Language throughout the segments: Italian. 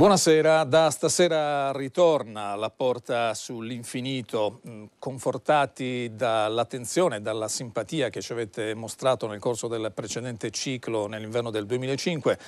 Buonasera, da stasera ritorna la porta sull'infinito, mm, confortati dall'attenzione, e dalla simpatia che ci avete mostrato nel corso del precedente ciclo nell'inverno del 2005,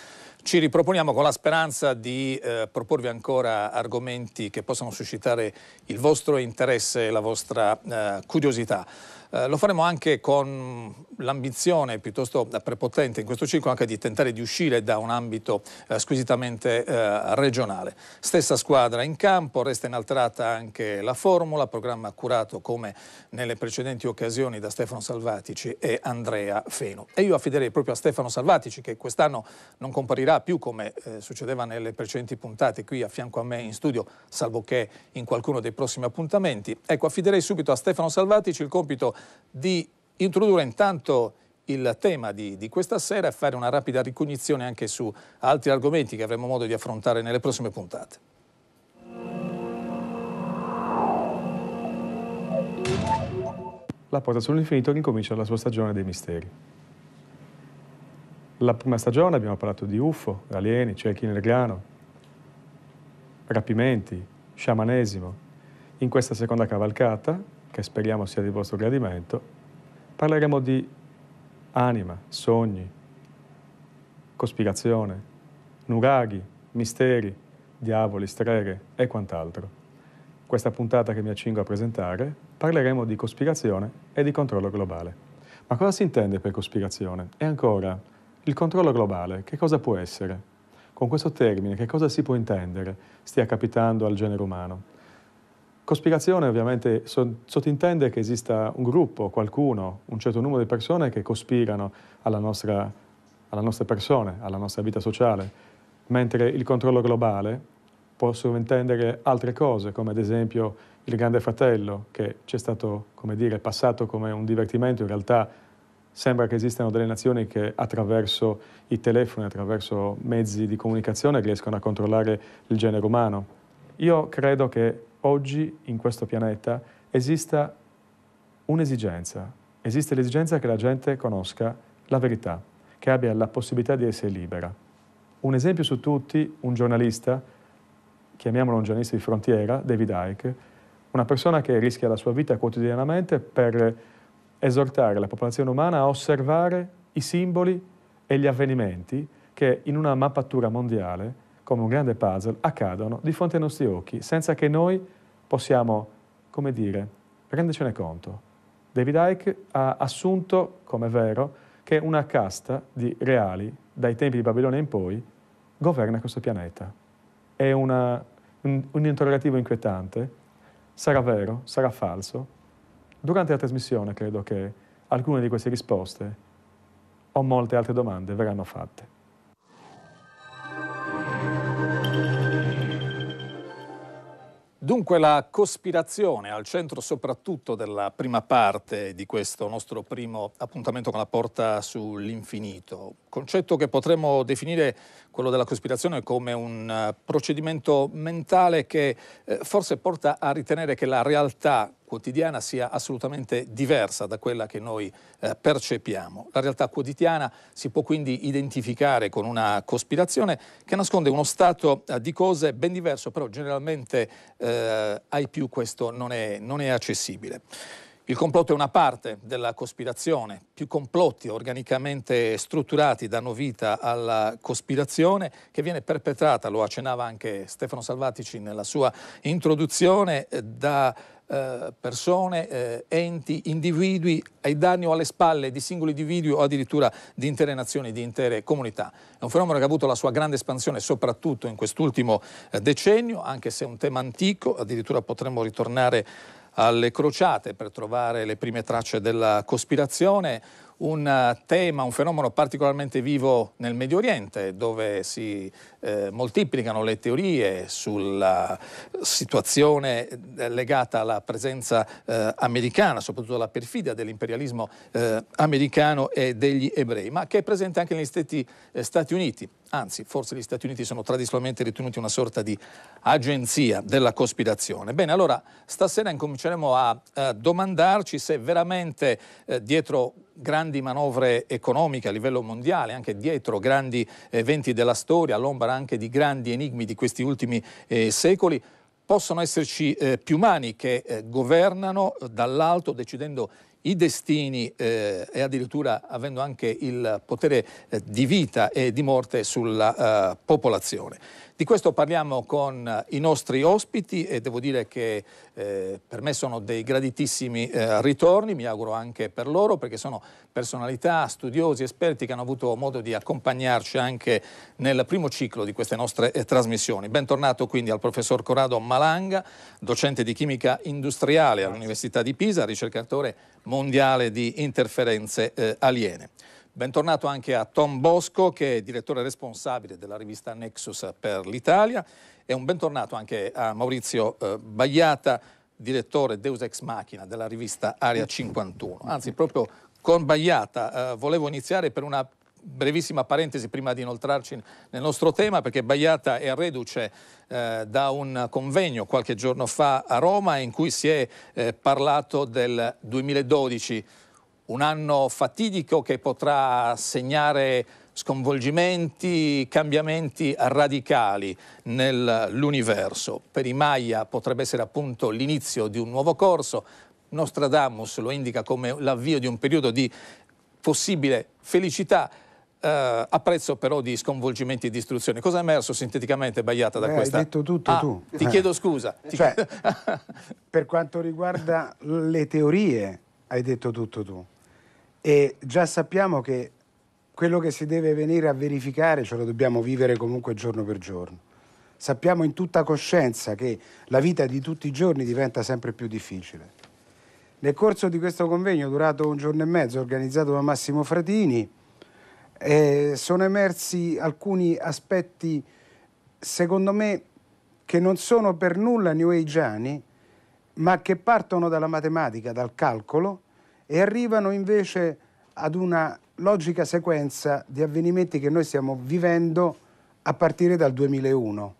ci riproponiamo con la speranza di eh, proporvi ancora argomenti che possano suscitare il vostro interesse e la vostra eh, curiosità. Eh, lo faremo anche con l'ambizione piuttosto prepotente in questo ciclo anche di tentare di uscire da un ambito eh, squisitamente eh, regionale. Stessa squadra in campo, resta inaltrata anche la formula, programma curato come nelle precedenti occasioni da Stefano Salvatici e Andrea Feno. E io affiderei proprio a Stefano Salvatici che quest'anno non comparirà più come eh, succedeva nelle precedenti puntate qui a fianco a me in studio, salvo che in qualcuno dei prossimi appuntamenti. Ecco, affiderei subito a Stefano Salvatici il compito di introdurre intanto il tema di, di, questa sera e fare una rapida ricognizione anche su altri argomenti che avremo modo di affrontare nelle prossime puntate. La porta sull'infinito ricomincia la sua stagione dei misteri. La prima stagione abbiamo parlato di UFO, alieni, cerchi nel grano, rapimenti, sciamanesimo. In questa seconda cavalcata che speriamo sia di vostro gradimento, parleremo di anima, sogni, cospirazione, nuraghi, misteri, diavoli, streghe e quant'altro. Questa puntata che mi accingo a presentare parleremo di cospirazione e di controllo globale. Ma cosa si intende per cospirazione? E ancora, il controllo globale che cosa può essere? Con questo termine che cosa si può intendere stia capitando al genere umano? Cospirazione ovviamente sottintende che esista un gruppo, qualcuno, un certo numero di persone che cospirano alla nostra, alla nostra persona, alla nostra vita sociale, mentre il controllo globale può sovrintendere altre cose, come ad esempio il Grande Fratello, che ci è stato, come dire, passato come un divertimento, in realtà sembra che esistano delle nazioni che attraverso i telefoni, attraverso mezzi di comunicazione riescono a controllare il genere umano. Io credo che oggi in questo pianeta esista un'esigenza, esiste l'esigenza che la gente conosca la verità, che abbia la possibilità di essere libera. Un esempio su tutti, un giornalista, chiamiamolo un giornalista di frontiera, David Icke, una persona che rischia la sua vita quotidianamente per esortare la popolazione umana a osservare i simboli e gli avvenimenti che in una mappatura mondiale come un grande puzzle, accadono di fronte ai nostri occhi, senza che noi possiamo, come dire, rendercene conto. David Icke ha assunto, come vero, che una casta di reali, dai tempi di Babilonia in poi, governa questo pianeta. È una, un, un interrogativo inquietante. Sarà vero? Sarà falso? Durante la trasmissione credo che alcune di queste risposte o molte altre domande verranno fatte. Dunque la cospirazione al centro soprattutto della prima parte di questo nostro primo appuntamento con la porta sull'infinito, concetto che potremmo definire quello della cospirazione come un eh, procedimento mentale che eh, forse porta a ritenere che la realtà quotidiana sia assolutamente diversa da quella che noi eh, percepiamo. La realtà quotidiana si può quindi identificare con una cospirazione che nasconde uno stato eh, di cose ben diverso, però generalmente eh, ai più questo non è, non è accessibile. Il complotto è una parte della cospirazione. Più complotti organicamente strutturati danno vita alla cospirazione che viene perpetrata, lo accennava anche Stefano Salvatici nella sua introduzione, eh, da eh, persone, eh, enti, individui ai danni o alle spalle di singoli individui o addirittura di intere nazioni, di intere comunità. È un fenomeno che ha avuto la sua grande espansione soprattutto in quest'ultimo eh, decennio, anche se è un tema antico, addirittura potremmo ritornare alle crociate per trovare le prime tracce della cospirazione, un eh, tema, un fenomeno particolarmente vivo nel Medio Oriente, dove si eh, moltiplicano le teorie sulla situazione legata alla presenza eh, americana, soprattutto alla perfidia dell'imperialismo eh, americano e degli ebrei, ma che è presente anche negli Stati, eh, Stati Uniti. Anzi, forse gli Stati Uniti sono tradizionalmente ritenuti una sorta di agenzia della cospirazione. Bene, allora stasera incominceremo a, a eh, domandarci se veramente dietro grandi manovre economiche a livello mondiale, anche dietro grandi eh, eventi della storia, all'ombra anche di grandi enigmi di questi ultimi eh, secoli, possono esserci eh, più mani che eh, governano dall'alto decidendo i destini eh, e addirittura avendo anche il potere eh, di vita e di morte sulla eh, popolazione. Di questo parliamo con eh, i nostri ospiti e devo dire che eh, per me sono dei graditissimi eh, ritorni, mi auguro anche per loro, perché sono personalità, studiosi, esperti che hanno avuto modo di accompagnarci anche nel primo ciclo di queste nostre eh, trasmissioni. Bentornato quindi al professor Corrado Malanga, docente di chimica industriale all'Università di Pisa, ricercatore mondiale di interferenze eh, aliene. Bentornato anche a Tom Bosco, che è direttore responsabile della rivista Nexus per l'Italia, e un bentornato anche a Maurizio eh, Bagliata, direttore Deus Ex Machina della rivista Area 51. Anzi, proprio con Bagliata eh, volevo iniziare per una brevissima parentesi prima di inoltrarci nel nostro tema perché Bagliata è reduce eh, da un convegno qualche giorno fa a Roma in cui si è eh, parlato del 2012 un anno fatidico che potrà segnare sconvolgimenti, cambiamenti radicali nell'universo. Per i Maya potrebbe essere appunto l'inizio di un nuovo corso, Nostradamus lo indica come l'avvio di un periodo di possibile felicità, eh, a prezzo però di sconvolgimenti e distruzioni. Cosa è emerso sinteticamente, Bagliata, da Beh, questa? Hai detto tutto ah, tu. Ti chiedo scusa. Eh, ti cioè, chiedo... per quanto riguarda le teorie, hai detto tutto tu e già sappiamo che quello che si deve venire a verificare ce lo dobbiamo vivere comunque giorno per giorno. Sappiamo in tutta coscienza che la vita di tutti i giorni diventa sempre più difficile. Nel corso di questo convegno, durato un giorno e mezzo, organizzato da Massimo Fratini, eh, sono emersi alcuni aspetti, secondo me, che non sono per nulla new ageani, ma che partono dalla matematica, dal calcolo, e arrivano invece ad una logica sequenza di avvenimenti che noi stiamo vivendo a partire dal 2001.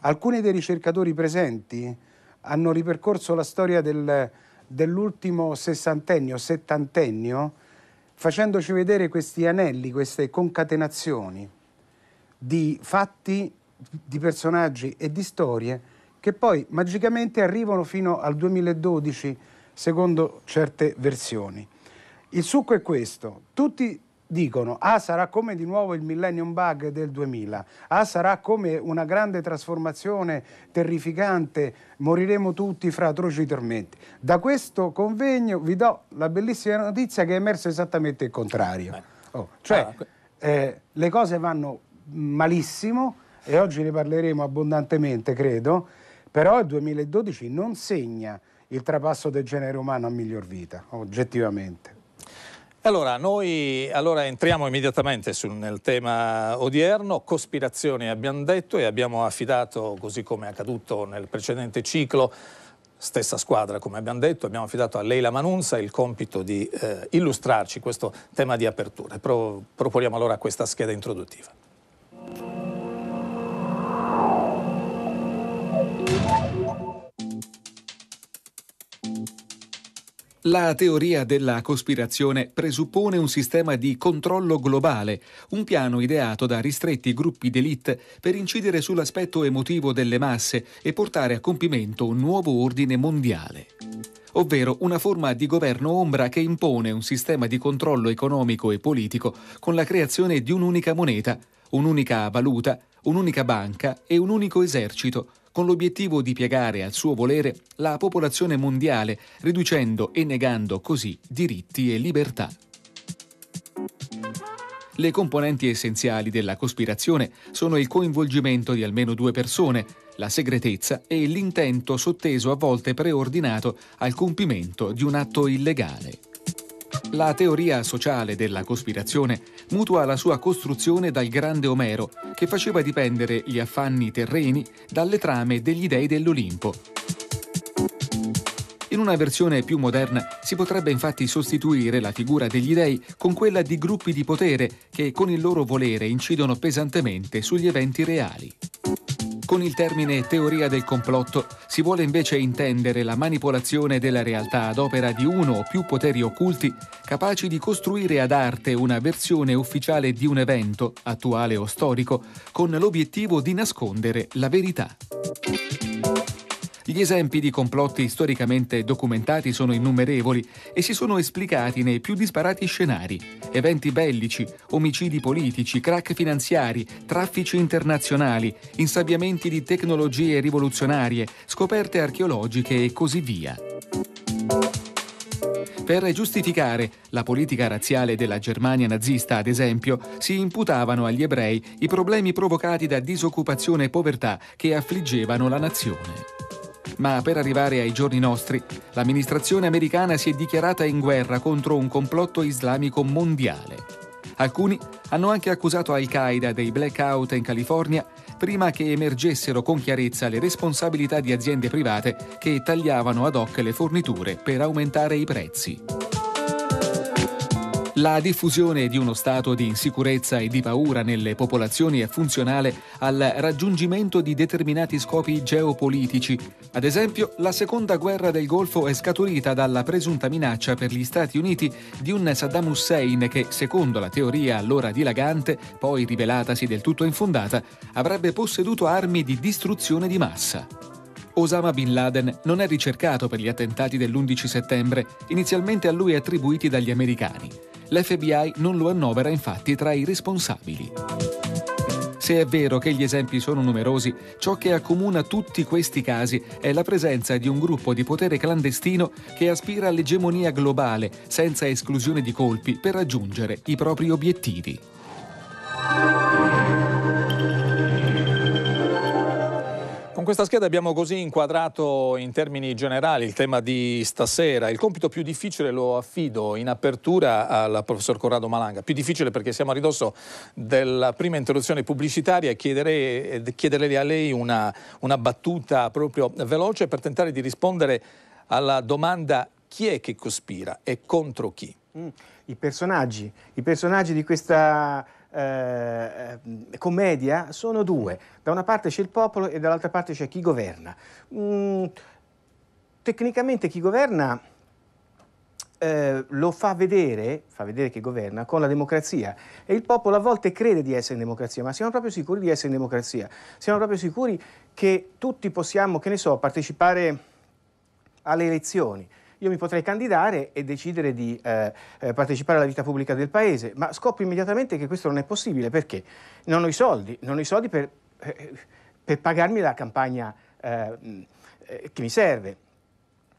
Alcuni dei ricercatori presenti hanno ripercorso la storia del, dell'ultimo sessantennio, settantennio, facendoci vedere questi anelli, queste concatenazioni di fatti, di personaggi e di storie che poi magicamente arrivano fino al 2012 secondo certe versioni. Il succo è questo, tutti dicono ah sarà come di nuovo il millennium bug del 2000, ah sarà come una grande trasformazione terrificante, moriremo tutti fra atroci tormenti. Da questo convegno vi do la bellissima notizia che è emerso esattamente il contrario. Oh, cioè ah, eh, le cose vanno malissimo e oggi ne parleremo abbondantemente credo, però il 2012 non segna il trapasso del genere umano a miglior vita, oggettivamente. Allora, noi allora, entriamo immediatamente sul, nel tema odierno, cospirazioni abbiamo detto e abbiamo affidato, così come è accaduto nel precedente ciclo, stessa squadra come abbiamo detto, abbiamo affidato a Leila Manunza il compito di eh, illustrarci questo tema di apertura. Pro, proponiamo allora questa scheda introduttiva. La teoria della cospirazione presuppone un sistema di controllo globale, un piano ideato da ristretti gruppi d'elite per incidere sull'aspetto emotivo delle masse e portare a compimento un nuovo ordine mondiale. Ovvero una forma di governo ombra che impone un sistema di controllo economico e politico con la creazione di un'unica moneta, un'unica valuta, un'unica banca e un unico esercito, con l'obiettivo di piegare al suo volere la popolazione mondiale, riducendo e negando così diritti e libertà. Le componenti essenziali della cospirazione sono il coinvolgimento di almeno due persone, la segretezza e l'intento sotteso a volte preordinato al compimento di un atto illegale. La teoria sociale della cospirazione mutua la sua costruzione dal grande Omero, che faceva dipendere gli affanni terreni dalle trame degli dei dell'Olimpo. In una versione più moderna si potrebbe infatti sostituire la figura degli dei con quella di gruppi di potere che con il loro volere incidono pesantemente sugli eventi reali. Con il termine teoria del complotto si vuole invece intendere la manipolazione della realtà ad opera di uno o più poteri occulti capaci di costruire ad arte una versione ufficiale di un evento, attuale o storico, con l'obiettivo di nascondere la verità. Gli esempi di complotti storicamente documentati sono innumerevoli e si sono esplicati nei più disparati scenari. Eventi bellici, omicidi politici, crack finanziari, traffici internazionali, insabbiamenti di tecnologie rivoluzionarie, scoperte archeologiche e così via. Per giustificare la politica razziale della Germania nazista, ad esempio, si imputavano agli ebrei i problemi provocati da disoccupazione e povertà che affliggevano la nazione. Ma per arrivare ai giorni nostri, l'amministrazione americana si è dichiarata in guerra contro un complotto islamico mondiale. Alcuni hanno anche accusato Al-Qaeda dei blackout in California prima che emergessero con chiarezza le responsabilità di aziende private che tagliavano ad hoc le forniture per aumentare i prezzi. La diffusione di uno stato di insicurezza e di paura nelle popolazioni è funzionale al raggiungimento di determinati scopi geopolitici. Ad esempio, la seconda guerra del Golfo è scaturita dalla presunta minaccia per gli Stati Uniti di un Saddam Hussein che, secondo la teoria allora dilagante, poi rivelatasi del tutto infondata, avrebbe posseduto armi di distruzione di massa. Osama Bin Laden non è ricercato per gli attentati dell'11 settembre, inizialmente a lui attribuiti dagli americani. L'FBI non lo annovera infatti tra i responsabili. Se è vero che gli esempi sono numerosi, ciò che accomuna tutti questi casi è la presenza di un gruppo di potere clandestino che aspira all'egemonia globale, senza esclusione di colpi, per raggiungere i propri obiettivi. questa scheda abbiamo così inquadrato in termini generali il tema di stasera. Il compito più difficile lo affido in apertura al professor Corrado Malanga. Più difficile perché siamo a ridosso della prima introduzione pubblicitaria e chiederei, eh, chiederei a lei una, una battuta proprio veloce per tentare di rispondere alla domanda chi è che cospira e contro chi. Mm, i, personaggi, I personaggi di questa eh, eh, commedia sono due. Da una parte c'è il popolo e dall'altra parte c'è chi governa. Mm, tecnicamente chi governa eh, lo fa vedere, fa vedere che governa, con la democrazia. E il popolo a volte crede di essere in democrazia, ma siamo proprio sicuri di essere in democrazia. Siamo proprio sicuri che tutti possiamo, che ne so, partecipare alle elezioni io mi potrei candidare e decidere di eh, eh, partecipare alla vita pubblica del paese, ma scopro immediatamente che questo non è possibile perché non ho i soldi, non ho i soldi per, eh, per pagarmi la campagna eh, eh, che mi serve.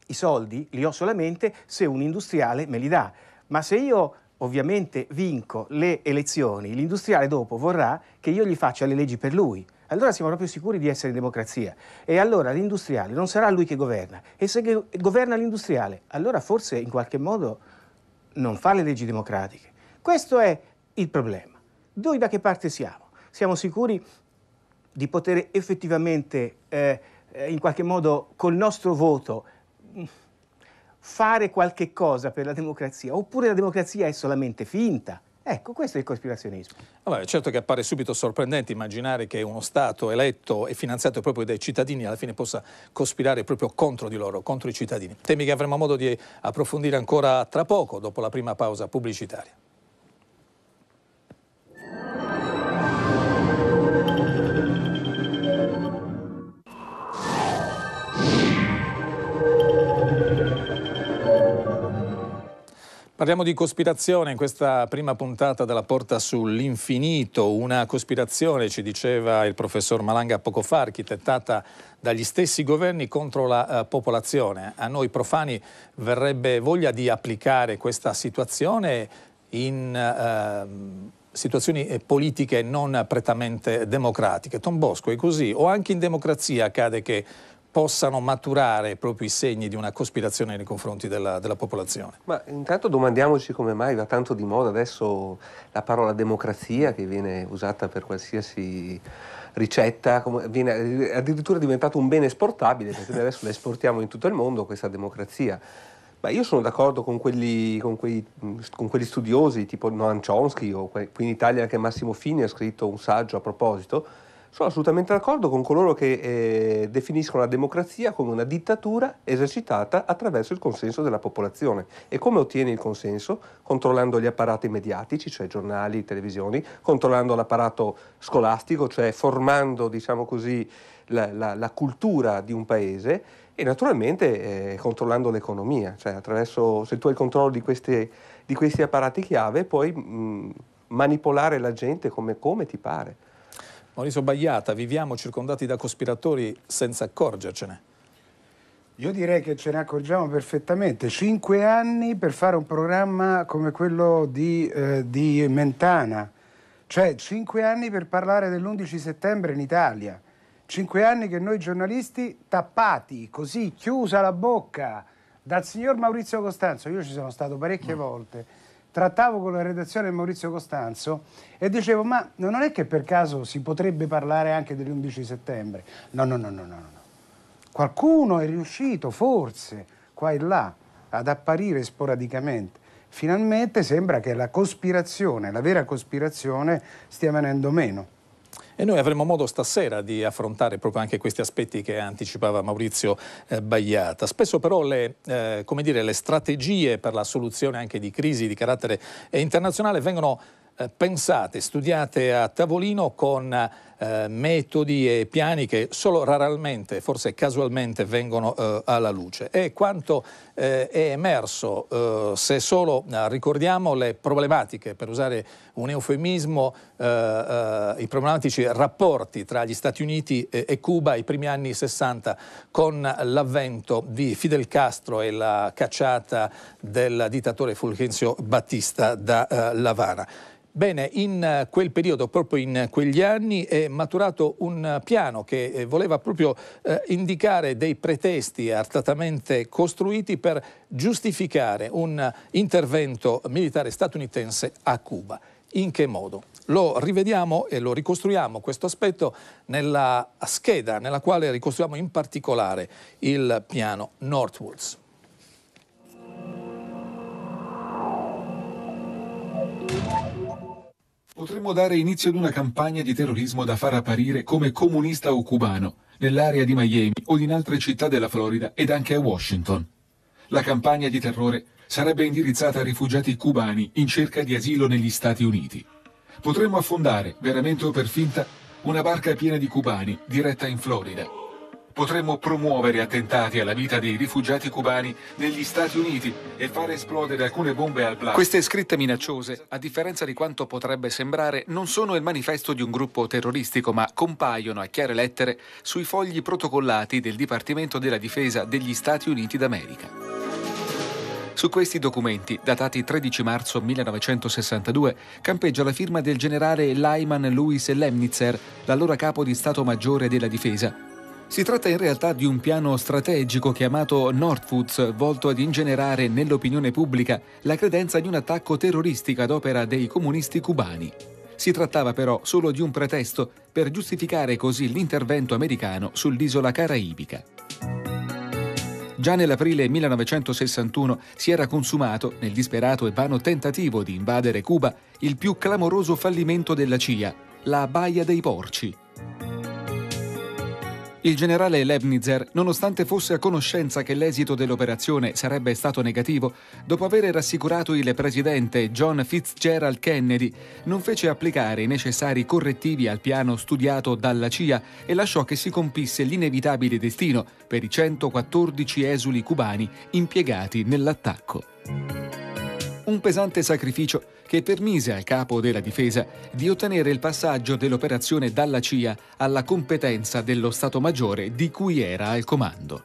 I soldi li ho solamente se un industriale me li dà, ma se io ovviamente vinco le elezioni, l'industriale dopo vorrà che io gli faccia le leggi per lui allora siamo proprio sicuri di essere in democrazia. E allora l'industriale non sarà lui che governa. E se governa l'industriale, allora forse in qualche modo non fa le leggi democratiche. Questo è il problema. Noi da che parte siamo? Siamo sicuri di poter effettivamente, eh, eh in qualche modo, col nostro voto mm, fare qualche cosa per la democrazia? Oppure la democrazia è solamente finta? Ecco, questo è il cospirazionismo. Vabbè, certo che appare subito sorprendente immaginare che uno Stato eletto e finanziato proprio dai cittadini alla fine possa cospirare proprio contro di loro, contro i cittadini. Temi che avremo modo di approfondire ancora tra poco, dopo la prima pausa pubblicitaria. Parliamo di cospirazione in questa prima puntata della Porta sull'Infinito, una cospirazione, ci diceva il professor Malanga poco fa, architettata dagli stessi governi contro la eh, popolazione. A noi profani verrebbe voglia di applicare questa situazione in eh, situazioni eh, politiche non prettamente democratiche. Tom Bosco è così, o anche in democrazia accade che possano maturare proprio i segni di una cospirazione nei confronti della, della, popolazione. Ma intanto domandiamoci come mai va tanto di moda adesso la parola democrazia che viene usata per qualsiasi ricetta, viene addirittura diventato un bene esportabile perché noi adesso la esportiamo in tutto il mondo questa democrazia. Ma io sono d'accordo con quelli, con quei, con quelli studiosi tipo Noam Chomsky o qui in Italia anche Massimo Fini ha scritto un saggio a proposito sono assolutamente d'accordo con coloro che eh, definiscono la democrazia come una dittatura esercitata attraverso il consenso della popolazione. E come ottiene il consenso? Controllando gli apparati mediatici, cioè giornali, televisioni, controllando l'apparato scolastico, cioè formando, diciamo così, la, la, la cultura di un paese e naturalmente eh, controllando l'economia, cioè attraverso, se tu hai il controllo di, queste, di questi apparati chiave puoi mh, mm, manipolare la gente come, come ti pare. Maurizio Bagliata, viviamo circondati da cospiratori senza accorgercene. Io direi che ce ne accorgiamo perfettamente. Cinque anni per fare un programma come quello di, eh, di Mentana, cioè cinque anni per parlare dell'11 settembre in Italia. Cinque anni che noi giornalisti tappati, così chiusa la bocca, dal signor Maurizio Costanzo, io ci sono stato parecchie mm. volte trattavo con la redazione Maurizio Costanzo e dicevo ma non è che per caso si potrebbe parlare anche dell'11 settembre? No, no, no, no, no, no. Qualcuno è riuscito forse qua e là ad apparire sporadicamente. Finalmente sembra che la cospirazione, la vera cospirazione, stia venendo meno. E noi avremo modo stasera di affrontare proprio anche questi aspetti che anticipava Maurizio eh, Bagliata. Spesso però le, eh, dire, le strategie per la soluzione anche di crisi di carattere internazionale vengono eh, pensate, studiate a tavolino con eh, eh, metodi e piani che solo raramente, forse casualmente, vengono eh, alla luce. E quanto eh, è emerso, eh, se solo eh, ricordiamo le problematiche, per usare un eufemismo, eh, i problematici rapporti tra gli Stati Uniti e, e Cuba ai primi anni 60 con l'avvento di Fidel Castro e la cacciata del dittatore Fulgenzio Battista da uh, L'Avana. Bene, in eh, quel periodo, proprio in eh, quegli anni, è maturato un eh, piano che voleva proprio eh, indicare dei pretesti artatamente costruiti per giustificare un intervento militare statunitense a Cuba. In che modo? Lo rivediamo e lo ricostruiamo questo aspetto nella scheda nella quale ricostruiamo in particolare il piano Northwoods potremmo dare inizio ad una campagna di terrorismo da far apparire come comunista o cubano nell'area di Miami o in altre città della Florida ed anche a Washington. La campagna di terrore sarebbe indirizzata a rifugiati cubani in cerca di asilo negli Stati Uniti. Potremmo affondare, veramente o per finta, una barca piena di cubani diretta in Florida potremmo promuovere attentati alla vita dei rifugiati cubani negli Stati Uniti e far esplodere alcune bombe al plasma. Queste scritte minacciose, a differenza di quanto potrebbe sembrare, non sono il manifesto di un gruppo terroristico, ma compaiono a chiare lettere sui fogli protocollati del Dipartimento della Difesa degli Stati Uniti d'America. Su questi documenti, datati 13 marzo 1962, campeggia la firma del generale Lyman Louis Lemnitzer, l'allora capo di Stato Maggiore della Difesa, si tratta in realtà di un piano strategico chiamato Northwoods, volto ad ingenerare nell'opinione pubblica la credenza di un attacco terroristico ad opera dei comunisti cubani. Si trattava però solo di un pretesto per giustificare così l'intervento americano sull'isola caraibica. Già nell'aprile 1961 si era consumato, nel disperato e vano tentativo di invadere Cuba, il più clamoroso fallimento della CIA, la Baia dei Porci. Il generale Leibnizer, nonostante fosse a conoscenza che l'esito dell'operazione sarebbe stato negativo, dopo aver rassicurato il presidente John Fitzgerald Kennedy, non fece applicare i necessari correttivi al piano studiato dalla CIA e lasciò che si compisse l'inevitabile destino per i 114 esuli cubani impiegati nell'attacco un pesante sacrificio che permise al capo della difesa di ottenere il passaggio dell'operazione dalla CIA alla competenza dello Stato Maggiore di cui era al comando.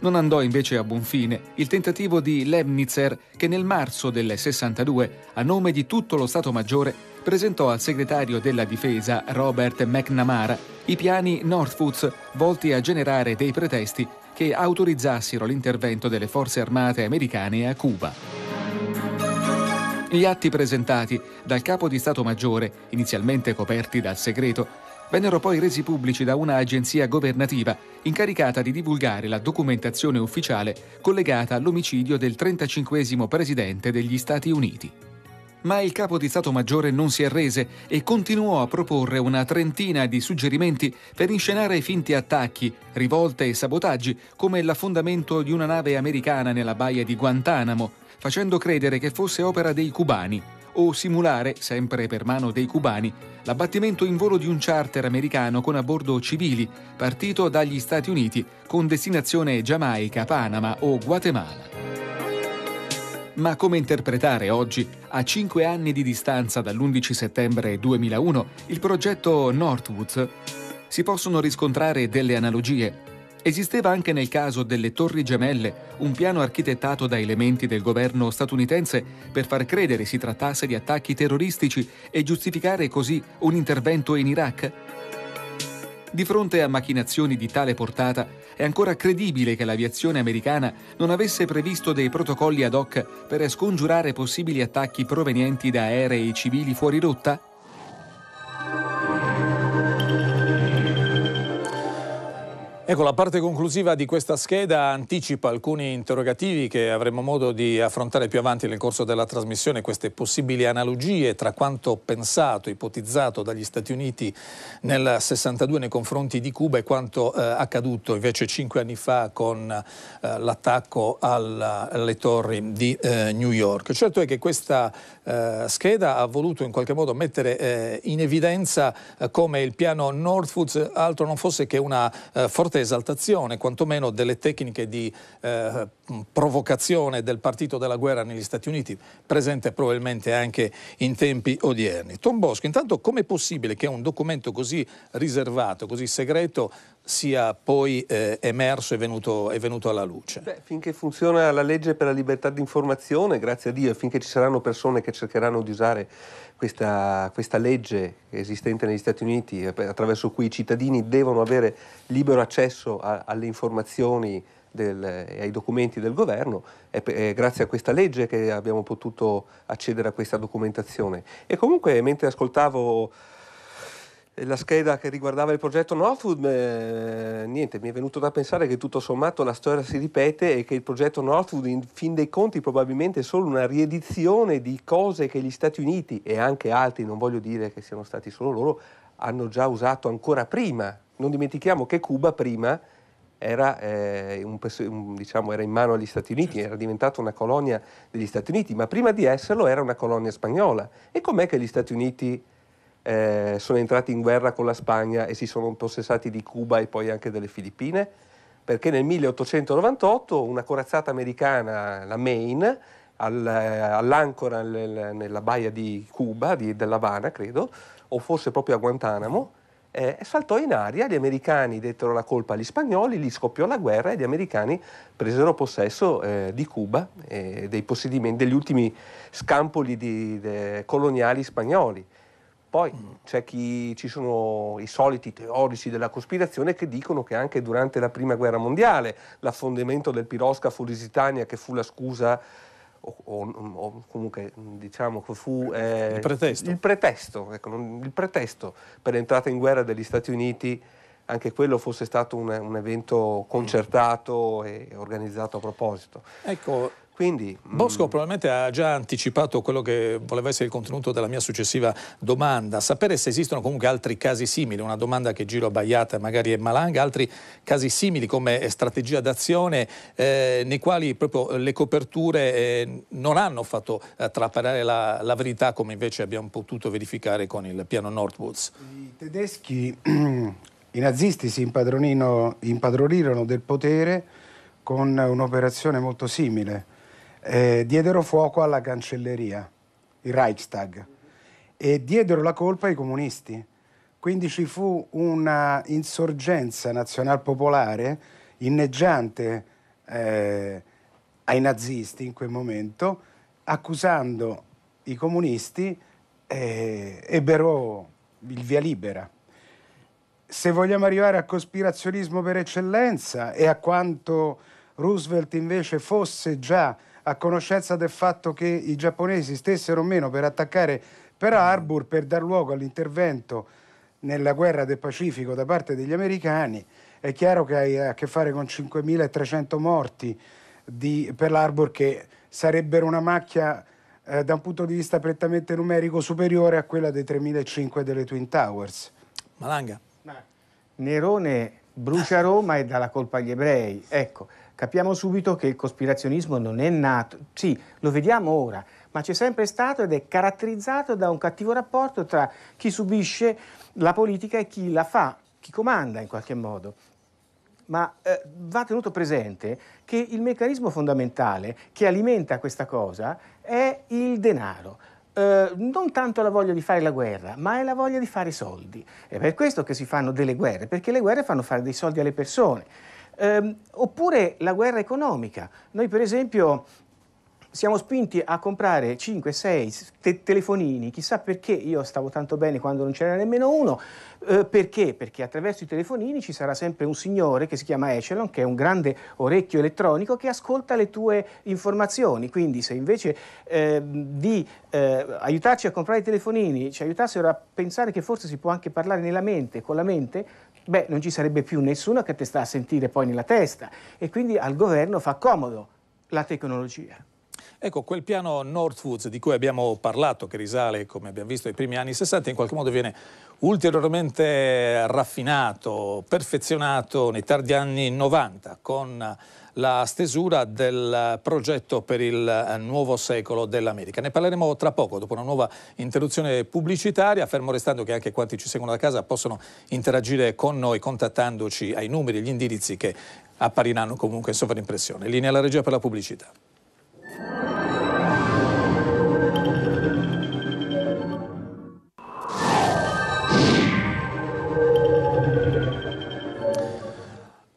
Non andò invece a buon fine il tentativo di Lemnitzer che nel marzo del 62, a nome di tutto lo Stato Maggiore, presentò al segretario della difesa Robert McNamara i piani Northwoods volti a generare dei pretesti che autorizzassero l'intervento delle forze armate americane a Cuba. Gli atti presentati dal capo di Stato Maggiore, inizialmente coperti dal segreto, vennero poi resi pubblici da una agenzia governativa incaricata di divulgare la documentazione ufficiale collegata all'omicidio del 35 presidente degli Stati Uniti. Ma il capo di Stato Maggiore non si arrese e continuò a proporre una trentina di suggerimenti per inscenare finti attacchi, rivolte e sabotaggi, come l'affondamento di una nave americana nella baia di Guantanamo, facendo credere che fosse opera dei cubani o simulare, sempre per mano dei cubani, l'abbattimento in volo di un charter americano con a bordo civili, partito dagli Stati Uniti con destinazione Giamaica, Panama o Guatemala. Ma come interpretare oggi, a cinque anni di distanza dall'11 settembre 2001, il progetto Northwoods? Si possono riscontrare delle analogie, Esisteva anche nel caso delle Torri Gemelle un piano architettato da elementi del governo statunitense per far credere si trattasse di attacchi terroristici e giustificare così un intervento in Iraq? Di fronte a macchinazioni di tale portata, è ancora credibile che l'aviazione americana non avesse previsto dei protocolli ad hoc per scongiurare possibili attacchi provenienti da aerei civili fuori rotta? Ecco, la parte conclusiva di questa scheda anticipa alcuni interrogativi che avremo modo di affrontare più avanti nel corso della trasmissione, queste possibili analogie tra quanto pensato, ipotizzato dagli Stati Uniti nel 62 nei confronti di Cuba e quanto eh, accaduto invece cinque anni fa con eh, l'attacco alle torri di eh, New York. Certo è che questa eh, scheda ha voluto in qualche modo mettere eh, in evidenza eh, come il piano Northwoods altro non fosse che una forte questa esaltazione, quantomeno delle tecniche di eh, provocazione del partito della guerra negli Stati Uniti, presente probabilmente anche in tempi odierni. Tom Bosco, intanto com'è possibile che un documento così riservato, così segreto, sia poi eh, emerso e venuto, è venuto alla luce? Beh, finché funziona la legge per la libertà di informazione, grazie a Dio, finché ci saranno persone che cercheranno di usare questa, questa, legge esistente negli Stati Uniti eh, attraverso cui i cittadini devono avere libero accesso a, alle informazioni e eh, ai documenti del governo, è, è, grazie a questa legge che abbiamo potuto accedere a questa documentazione. E comunque mentre ascoltavo eh, la scheda che riguardava il progetto Northwood, eh, niente, mi è venuto da pensare che tutto sommato la storia si ripete e che il progetto Northwood in fin dei conti probabilmente è solo una riedizione di cose che gli Stati Uniti e anche altri, non voglio dire che siano stati solo loro, hanno già usato ancora prima. Non dimentichiamo che Cuba prima era, eh, un, un, diciamo, era in mano agli Stati Uniti, certo. era diventata una colonia degli Stati Uniti, ma prima di esserlo era una colonia spagnola. E com'è che gli Stati Uniti eh, sono entrati in guerra con la Spagna e si sono possessati di Cuba e poi anche delle Filippine? Perché nel 1898 una corazzata americana, la Maine, al, eh, all'ancora nel, nella baia di Cuba, di, dell'Havana credo, o forse proprio a Guantanamo, eh, saltò in aria, gli americani dettero la colpa agli spagnoli, lì scoppiò la guerra e gli americani presero possesso eh, di Cuba e eh, degli ultimi scampoli di, de, coloniali spagnoli. Poi chi, ci sono i soliti teorici della cospirazione che dicono che anche durante la Prima Guerra Mondiale l'affondamento del piroscafo Lusitania, che fu la scusa o, o, o, comunque diciamo che fu eh, il pretesto, il pretesto, ecco, non, il pretesto per l'entrata in guerra degli Stati Uniti anche quello fosse stato un, un evento concertato e organizzato a proposito. Ecco, quindi, Bosco mh... Mm, probabilmente ha già anticipato quello che voleva essere il contenuto della mia successiva domanda, sapere se esistono comunque altri casi simili, una domanda che giro a Baiata magari a Malanga, altri casi simili come eh, strategia d'azione eh, nei quali proprio eh, le coperture eh, non hanno fatto eh, traparare la, la, verità come invece abbiamo potuto verificare con il piano Northwoods. I tedeschi, i nazisti si impadronirono del potere con un'operazione molto simile eh, diedero fuoco alla cancelleria, il Reichstag, e diedero la colpa ai comunisti. Quindi ci fu una insorgenza popolare inneggiante eh, ai nazisti in quel momento, accusando i comunisti eh, ebbero il via libera. Se vogliamo arrivare al cospirazionismo per eccellenza e a quanto Roosevelt invece fosse già a conoscenza del fatto che i giapponesi stessero meno per attaccare per Harbour per dar luogo all'intervento nella guerra del Pacifico da parte degli americani. È chiaro che hai a che fare con 5.300 morti di Pearl Harbor che sarebbero una macchia eh, da un punto di vista prettamente numerico superiore a quella dei 3.500 delle Twin Towers. Malanga. Nerone brucia Roma e dà la colpa agli ebrei. Ecco, Capiamo subito che il cospirazionismo non è nato, sì, lo vediamo ora, ma c'è sempre stato ed è caratterizzato da un cattivo rapporto tra chi subisce la politica e chi la fa, chi comanda in qualche modo. Ma eh, va tenuto presente che il meccanismo fondamentale che alimenta questa cosa è il denaro. Eh, non tanto la voglia di fare la guerra, ma è la voglia di fare soldi. È per questo che si fanno delle guerre, perché le guerre fanno fare dei soldi alle persone. Eh, oppure la guerra economica. Noi per esempio siamo spinti a comprare 5, 6 te- telefonini, chissà perché io stavo tanto bene quando non c'era nemmeno uno, eh, perché? Perché attraverso i telefonini ci sarà sempre un signore che si chiama Echelon, che è un grande orecchio elettronico che ascolta le tue informazioni, quindi se invece eh, di eh, aiutarci a comprare i telefonini ci aiutassero a pensare che forse si può anche parlare nella mente, con la mente, beh, non ci sarebbe più nessuno che te sta a sentire poi nella testa e quindi al governo fa comodo la tecnologia. Ecco, quel piano Northwoods di cui abbiamo parlato, che risale, come abbiamo visto, ai primi anni 60, in qualche modo viene ulteriormente raffinato, perfezionato nei tardi anni 90, con la stesura del progetto per il eh, nuovo secolo dell'America. Ne parleremo tra poco, dopo una nuova interruzione pubblicitaria, fermo restando che anche quanti ci seguono da casa possono interagire con noi contattandoci ai numeri, e gli indirizzi che appariranno comunque in sovraimpressione. Linea alla regia per la pubblicità.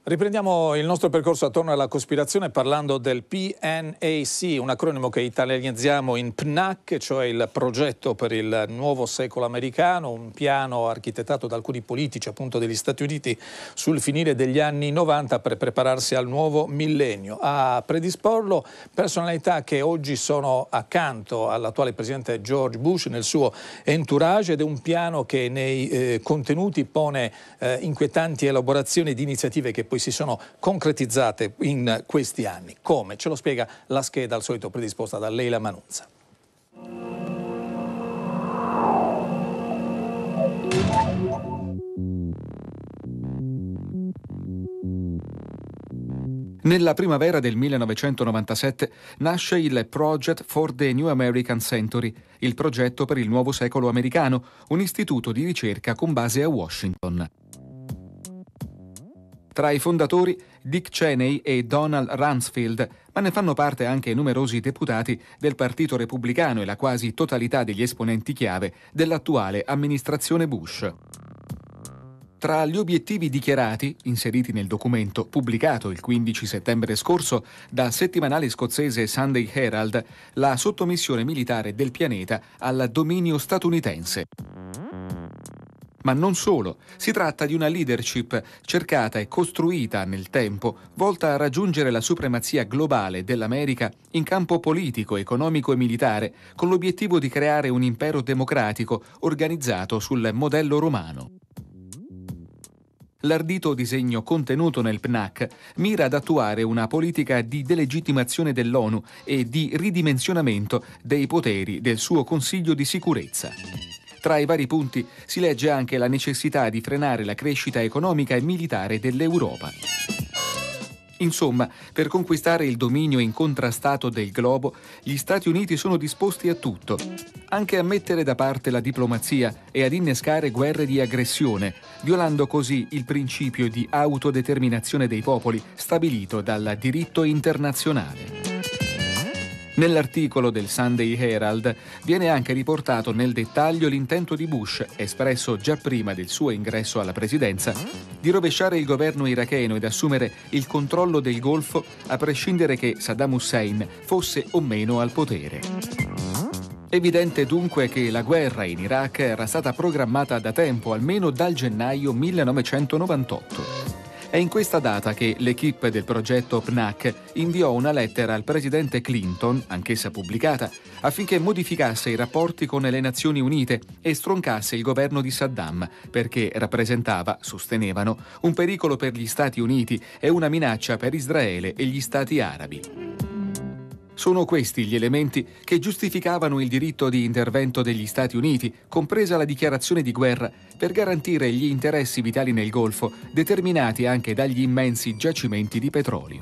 Riprendiamo il nostro percorso attorno alla cospirazione parlando del PNAC, un acronimo che italianizziamo in PNAC, cioè il progetto per il nuovo secolo americano, un piano architettato da alcuni politici appunto degli Stati Uniti sul finire degli anni 90 per prepararsi al nuovo millennio. A predisporlo personalità che oggi sono accanto all'attuale presidente George Bush nel suo entourage ed è un piano che nei eh, contenuti pone eh, inquietanti elaborazioni di iniziative che poi poi si sono concretizzate in questi anni. Come? Ce lo spiega la scheda al solito predisposta da Leila Manunza. Nella primavera del 1997 nasce il Project for the New American Century, il progetto per il nuovo secolo americano, un istituto di ricerca con base a Washington tra i fondatori Dick Cheney e Donald Rumsfeld, ma ne fanno parte anche numerosi deputati del Partito Repubblicano e la quasi totalità degli esponenti chiave dell'attuale amministrazione Bush. Tra gli obiettivi dichiarati, inseriti nel documento pubblicato il 15 settembre scorso dal settimanale scozzese Sunday Herald, la sottomissione militare del pianeta al dominio statunitense. Ma non solo, si tratta di una leadership cercata e costruita nel tempo, volta a raggiungere la supremazia globale dell'America in campo politico, economico e militare, con l'obiettivo di creare un impero democratico organizzato sul modello romano. L'ardito disegno contenuto nel PNAC mira ad attuare una politica di delegittimazione dell'ONU e di ridimensionamento dei poteri del suo Consiglio di sicurezza. Tra i vari punti si legge anche la necessità di frenare la crescita economica e militare dell'Europa. Insomma, per conquistare il dominio incontrastato del globo, gli Stati Uniti sono disposti a tutto, anche a mettere da parte la diplomazia e ad innescare guerre di aggressione, violando così il principio di autodeterminazione dei popoli stabilito dal diritto internazionale. Nell'articolo del Sunday Herald viene anche riportato nel dettaglio l'intento di Bush, espresso già prima del suo ingresso alla presidenza, di rovesciare il governo iracheno ed assumere il controllo del Golfo a prescindere che Saddam Hussein fosse o meno al potere. Evidente dunque che la guerra in Iraq era stata programmata da tempo, almeno dal gennaio 1998. È in questa data che l'equipe del progetto PNAC inviò una lettera al presidente Clinton, anch'essa pubblicata, affinché modificasse i rapporti con le Nazioni Unite e stroncasse il governo di Saddam, perché rappresentava, sostenevano, un pericolo per gli Stati Uniti e una minaccia per Israele e gli Stati arabi. Sono questi gli elementi che giustificavano il diritto di intervento degli Stati Uniti, compresa la dichiarazione di guerra, per garantire gli interessi vitali nel Golfo, determinati anche dagli immensi giacimenti di petrolio.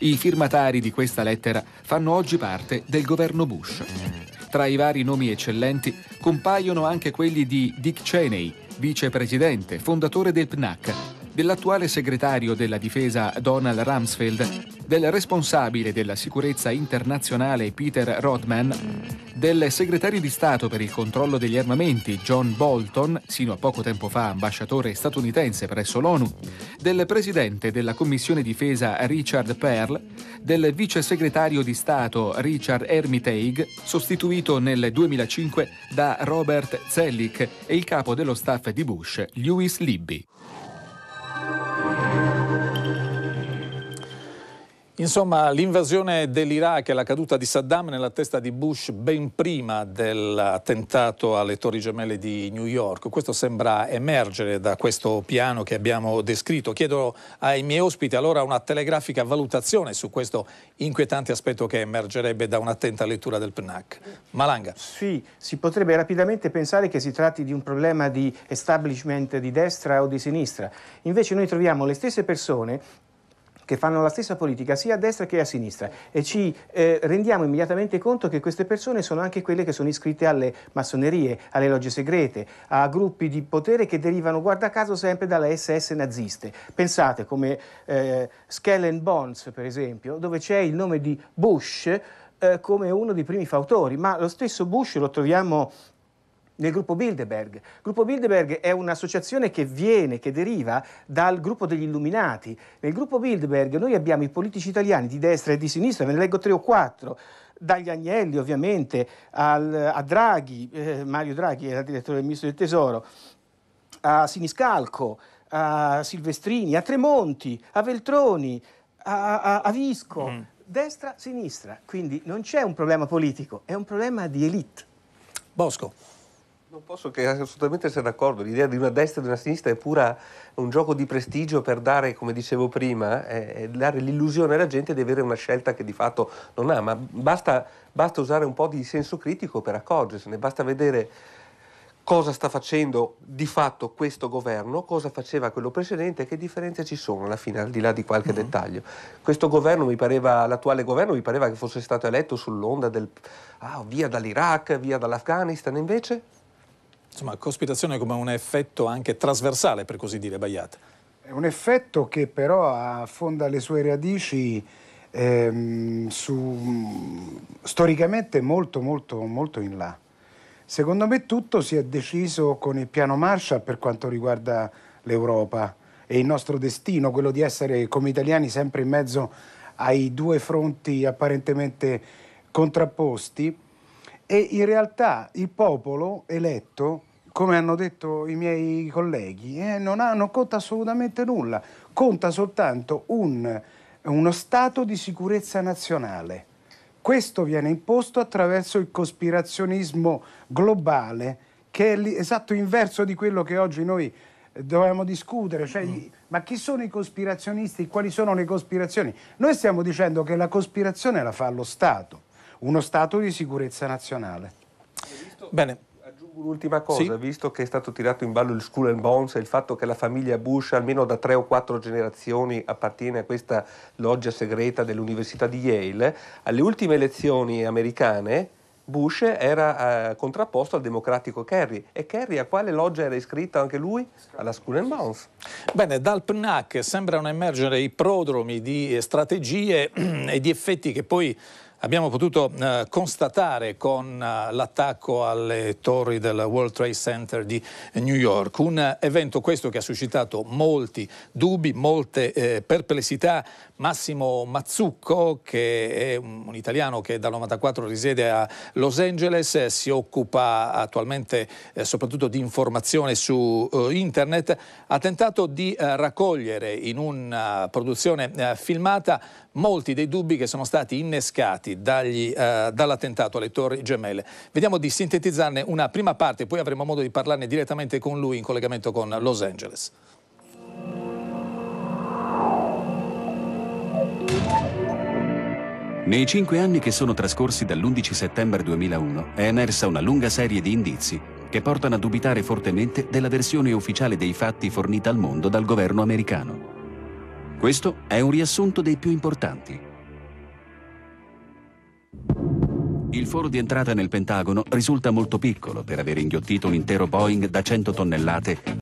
I firmatari di questa lettera fanno oggi parte del governo Bush. Tra i vari nomi eccellenti compaiono anche quelli di Dick Cheney, vicepresidente, fondatore del PNAC, dell'attuale segretario della difesa Donald Rumsfeld, del responsabile della sicurezza internazionale Peter Rodman, del segretario di Stato per il controllo degli armamenti John Bolton, sino a poco tempo fa ambasciatore statunitense presso l'ONU, del presidente della Commissione difesa Richard Pearl, del vice segretario di Stato Richard Hermitage, sostituito nel 2005 da Robert Zellick e il capo dello staff di Bush, Lewis Libby. Insomma, l'invasione dell'Iraq e la caduta di Saddam nella testa di Bush ben prima dell'attentato alle Torri Gemelle di New York. Questo sembra emergere da questo piano che abbiamo descritto. Chiedo ai miei ospiti allora una telegrafica valutazione su questo inquietante aspetto che emergerebbe da un'attenta lettura del PNAC. Malanga. Sì, si potrebbe rapidamente pensare che si tratti di un problema di establishment di destra o di sinistra. Invece noi troviamo le stesse persone che fanno la stessa politica sia a destra che a sinistra e ci eh, rendiamo immediatamente conto che queste persone sono anche quelle che sono iscritte alle massonerie, alle logge segrete, a gruppi di potere che derivano, guarda caso, sempre dalle SS naziste. Pensate come eh, Skellen Bonds, per esempio, dove c'è il nome di Bush eh, come uno dei primi fautori, ma lo stesso Bush lo troviamo nel gruppo Bilderberg. Il gruppo Bilderberg è un'associazione che viene, che deriva dal gruppo degli Illuminati. Nel gruppo Bilderberg noi abbiamo i politici italiani di destra e di sinistra, ve ne leggo tre o quattro, dagli Agnelli ovviamente al, a Draghi, eh, Mario Draghi era direttore del Ministro del Tesoro, a Siniscalco, a Silvestrini, a Tremonti, a Veltroni, a, a, a Visco, mm. destra-sinistra. Quindi non c'è un problema politico, è un problema di elite. Bosco. Non posso che assolutamente essere d'accordo, l'idea di una destra e di una sinistra è pura un gioco di prestigio per dare, come dicevo prima, eh, eh, dare l'illusione alla gente di avere una scelta che di fatto non ha, ma basta, basta usare un po' di senso critico per accorgersene, basta vedere cosa sta facendo di fatto questo governo, cosa faceva quello precedente e che differenze ci sono alla fine, al di là di qualche mm-hmm. dettaglio. Questo governo mi pareva, l'attuale governo mi pareva che fosse stato eletto sull'onda del ah, via dall'Iraq, via dall'Afghanistan, invece Insomma, cospitazione come un effetto anche trasversale, per così dire, Baiat. È un effetto che però affonda le sue radici ehm, su, storicamente molto, molto, molto in là. Secondo me tutto si è deciso con il piano Marshall per quanto riguarda l'Europa e il nostro destino, quello di essere come italiani sempre in mezzo ai due fronti apparentemente contrapposti e in realtà il popolo eletto, come hanno detto i miei colleghi, eh, non, ha, non, conta assolutamente nulla, conta soltanto un, uno stato di sicurezza nazionale. Questo viene imposto attraverso il cospirazionismo globale, che è l'esatto inverso di quello che oggi noi dovevamo discutere, cioè, mm. ma chi sono i cospirazionisti, quali sono le cospirazioni? Noi stiamo dicendo che la cospirazione la fa lo Stato uno stato di sicurezza nazionale. Bene, un'ultima cosa, sì. visto che è stato tirato in ballo il School and Bones e il fatto che la famiglia Bush almeno da tre o quattro generazioni appartiene a questa loggia segreta dell'Università di Yale, alle ultime elezioni americane Bush era eh, contrapposto al democratico Kerry e Kerry a quale loggia era iscritto anche lui? Alla School and Bones. Bene, dal PNAC sembrano emergere i prodromi di strategie e di effetti che poi abbiamo potuto eh, constatare con eh, l'attacco alle torri del World Trade Center di New York. Un evento questo che ha suscitato molti dubbi, molte eh, perplessità, Massimo Mazzucco, che è un italiano che dal 1994 risiede a Los Angeles, eh, si occupa attualmente eh, soprattutto di informazione su eh, internet, ha tentato di eh, raccogliere in una produzione eh, filmata molti dei dubbi che sono stati innescati dagli, eh, dall'attentato alle torri gemelle. Vediamo di sintetizzarne una prima parte, poi avremo modo di parlarne direttamente con lui in collegamento con Los Angeles. Nei cinque anni che sono trascorsi dall'11 settembre 2001 è emersa una lunga serie di indizi che portano a dubitare fortemente della versione ufficiale dei fatti fornita al mondo dal governo americano. Questo è un riassunto dei più importanti. Il foro di entrata nel Pentagono risulta molto piccolo per aver inghiottito un intero Boeing da 100 tonnellate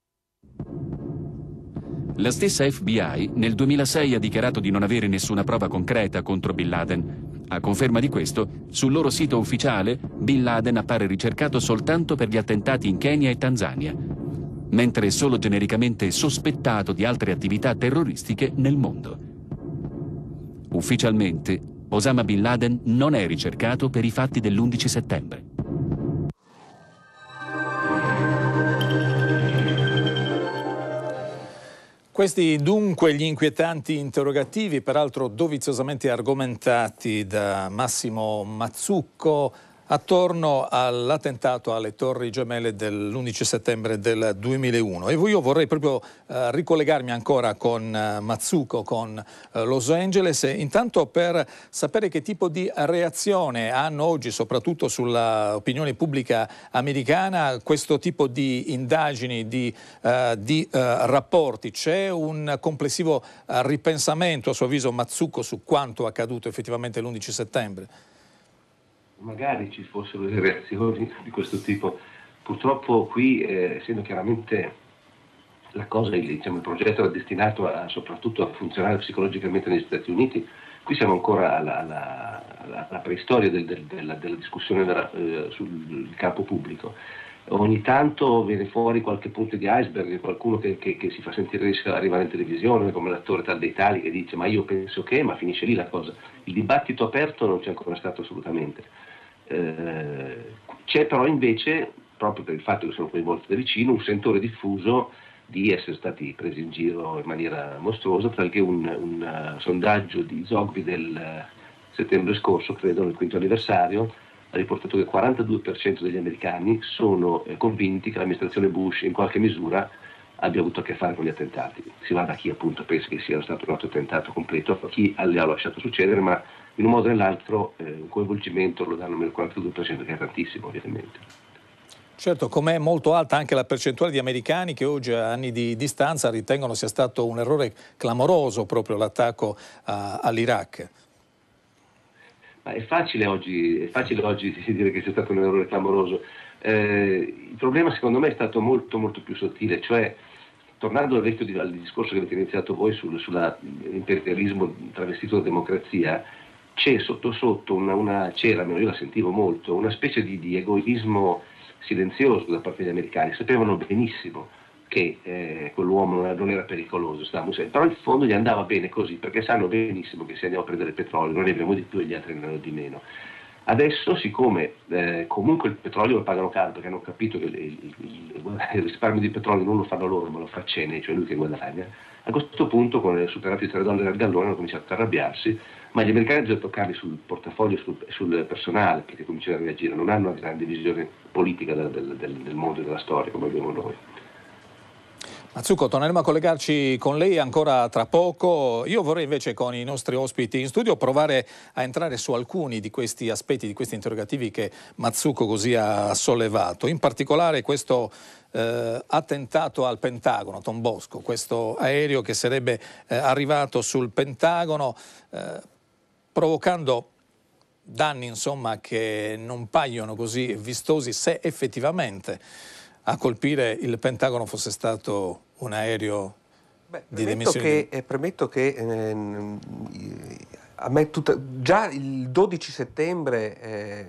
la stessa FBI nel 2006 ha dichiarato di non avere nessuna prova concreta contro Bin Laden. A conferma di questo, sul loro sito ufficiale Bin Laden appare ricercato soltanto per gli attentati in Kenya e Tanzania, mentre è solo genericamente sospettato di altre attività terroristiche nel mondo. Ufficialmente, Osama Bin Laden non è ricercato per i fatti dell'11 settembre. Questi dunque gli inquietanti interrogativi, peraltro doviziosamente argomentati da Massimo Mazzucco, attorno all'attentato alle torri gemelle dell'11 settembre del 2001 e io vorrei proprio eh, ricollegarmi ancora con eh, Mazzuco, con eh, Los Angeles, intanto per sapere che tipo di reazione hanno oggi, soprattutto sull'opinione pubblica americana, questo tipo di indagini, di, eh, di eh, rapporti. C'è un complessivo eh, ripensamento, a suo avviso, Mazzuco, su quanto accaduto effettivamente l'11 settembre? magari ci fossero delle reazioni di questo tipo. Purtroppo qui, eh, essendo chiaramente la cosa, il, diciamo, il progetto era destinato a, soprattutto a funzionare psicologicamente negli Stati Uniti, qui siamo ancora alla, alla, alla, alla preistoria del, del, della, della, discussione della, eh, sul campo pubblico. Ogni tanto viene fuori qualche punto di iceberg, qualcuno che, che, che si fa sentire riesce ad arrivare in televisione, come l'attore tal dei tali che dice ma io penso che, ma finisce lì la cosa. Il dibattito aperto non c'è ancora stato assolutamente. Eh, c'è però invece, proprio per il fatto che sono coinvolti da vicino, un sentore diffuso di essere stati presi in giro in maniera mostruosa, perché un, un uh, sondaggio di Zogby del uh, settembre scorso, credo nel quinto anniversario, ha riportato che il 42% degli americani sono eh, convinti che l'amministrazione Bush in qualche misura abbia avuto a che fare con gli attentati. Si va da chi appunto pensa che sia stato un altro attentato completo, a chi le ha lasciato succedere, ma in un modo o nell'altro eh, un coinvolgimento lo danno nel 42%, che è tantissimo ovviamente. Certo, com'è molto alta anche la percentuale di americani che oggi a anni di distanza ritengono sia stato un errore clamoroso proprio l'attacco a, all'Iraq. Ma è facile, oggi, è facile oggi dire che sia stato un errore clamoroso. Eh, il problema secondo me è stato molto molto più sottile, cioè tornando al, vecchio, al discorso che avete iniziato voi sul, sull'imperialismo travestito da democrazia, c'è sotto sotto una, una c'era, almeno io la sentivo molto, una specie di, di, egoismo silenzioso da parte degli americani, sapevano benissimo che eh, quell'uomo non era, pericoloso, però in fondo gli andava bene così, perché sanno benissimo che se andiamo a prendere petrolio noi ne abbiamo di più e gli altri ne hanno di meno. Adesso, siccome eh, comunque il petrolio lo pagano caro perché hanno capito che il, il, il, risparmio di petrolio non lo fanno loro, ma lo fa Cene, cioè lui che guadagna, a questo punto, con il superati i 3 dollari al gallone, hanno cominciato ad arrabbiarsi ma gli americani bisogna toccarli sul portafoglio e sul, sul, personale perché cominciano a reagire, non hanno una grande visione politica del, del, del mondo e della storia come abbiamo noi. Mazzucco, torneremo a collegarci con lei ancora tra poco. Io vorrei invece con i nostri ospiti in studio provare a entrare su alcuni di questi aspetti, di questi interrogativi che Mazzucco così ha sollevato. In particolare questo eh, attentato al Pentagono, Tom Bosco, questo aereo che sarebbe eh, arrivato sul Pentagono. Eh, provocando danni insomma, che non paiono così vistosi se effettivamente a colpire il Pentagono fosse stato un aereo Beh, di dimensioni. Che, eh, premetto che eh, a me tutta, già il 12 settembre, eh,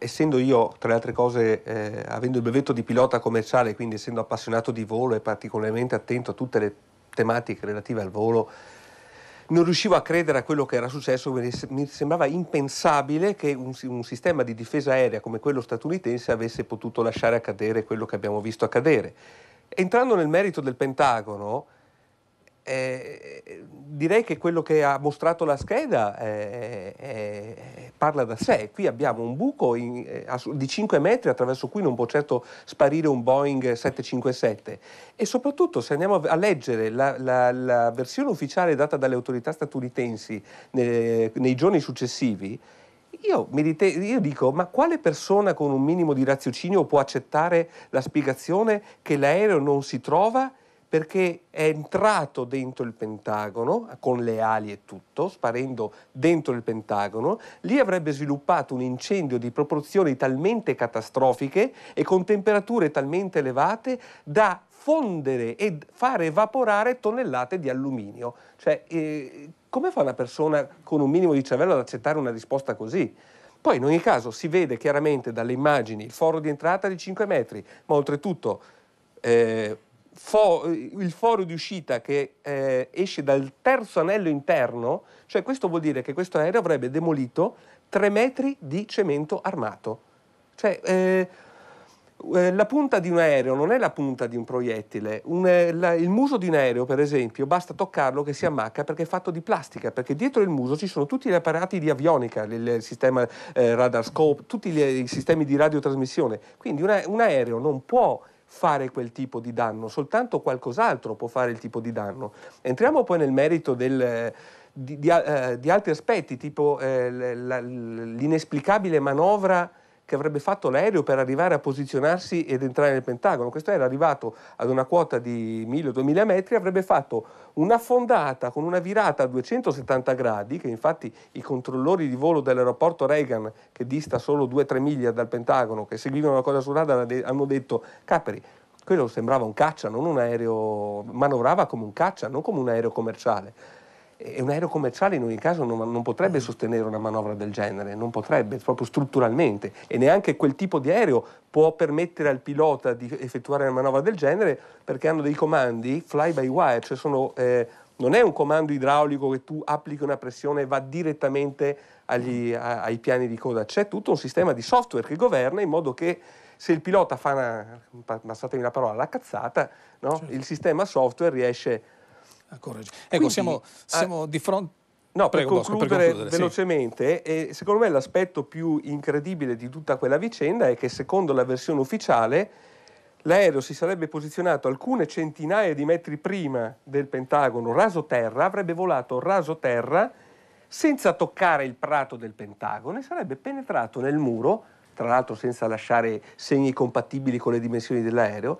essendo io tra le altre cose, eh, avendo il brevetto di pilota commerciale, quindi essendo appassionato di volo e particolarmente attento a tutte le tematiche relative al volo, non riuscivo a credere a quello che era successo, mi sembrava impensabile che un, un sistema di difesa aerea come quello statunitense avesse potuto lasciare accadere quello che abbiamo visto accadere. Entrando nel merito del Pentagono, eh, direi che quello che ha mostrato la scheda eh, eh, parla da sé. Qui abbiamo un buco in, eh, di 5 metri attraverso cui non può certo sparire un Boeing 757. E soprattutto se andiamo a leggere la, la, la versione ufficiale data dalle autorità statunitensi nei, eh, nei giorni successivi, io, dite, io, dico, ma quale persona con un minimo di raziocinio può accettare la spiegazione che l'aereo non si trova perché è entrato dentro il Pentagono, con le ali e tutto, sparendo dentro il Pentagono, lì avrebbe sviluppato un incendio di proporzioni talmente catastrofiche e con temperature talmente elevate da fondere e far evaporare tonnellate di alluminio. Cioè, eh, come fa una persona con un minimo di cervello ad accettare una risposta così? Poi in ogni caso si vede chiaramente dalle immagini il foro di entrata di 5 metri, ma oltretutto... Eh, fo- il foro di uscita che eh, esce dal terzo anello interno, cioè questo vuol dire che questo aereo avrebbe demolito tre metri di cemento armato. Cioè, eh, eh la punta di un aereo non è la punta di un proiettile. Un, eh, la, il muso di un aereo, per esempio, basta toccarlo che si ammacca perché è fatto di plastica, perché dietro il muso ci sono tutti gli apparati di avionica, il, sistema eh, radar scope, tutti gli, i sistemi di radiotrasmissione. Quindi una, un aereo non può fare quel tipo di danno, soltanto qualcos'altro può fare il tipo di danno. Entriamo poi nel merito del, di, di, eh, di, altri aspetti, tipo eh, l'inesplicabile manovra che avrebbe fatto l'aereo per arrivare a posizionarsi ed entrare nel Pentagono. Questo era arrivato ad una quota di 1000-2000 metri, avrebbe fatto una fondata con una virata a 270 gradi, che infatti i controllori di volo dell'aeroporto Reagan, che dista solo 2-3 miglia dal Pentagono, che seguivano la cosa su radar, hanno detto, Capri, quello sembrava un caccia, non un aereo, manovrava come un caccia, non come un aereo commerciale. E un aereo commerciale in ogni caso non, non, potrebbe mm. sostenere una manovra del genere, non potrebbe, proprio strutturalmente. E neanche quel tipo di aereo può permettere al pilota di effettuare una manovra del genere perché hanno dei comandi fly by wire, cioè sono, eh, non è un comando idraulico che tu applichi una pressione e va direttamente agli, a, ai piani di coda. C'è tutto un sistema di software che governa in modo che se il pilota fa una, passatemi la parola, la cazzata, no? certo. il sistema software riesce a Ecco, Quindi, siamo, ah, siamo ah, di fronte... No, Prego, per concludere, Bosco, per concludere velocemente, sì. eh, secondo me l'aspetto più incredibile di tutta quella vicenda è che secondo la versione ufficiale l'aereo si sarebbe posizionato alcune centinaia di metri prima del Pentagono, raso terra, avrebbe volato raso terra senza toccare il prato del Pentagono e sarebbe penetrato nel muro, tra l'altro senza lasciare segni compatibili con le dimensioni dell'aereo,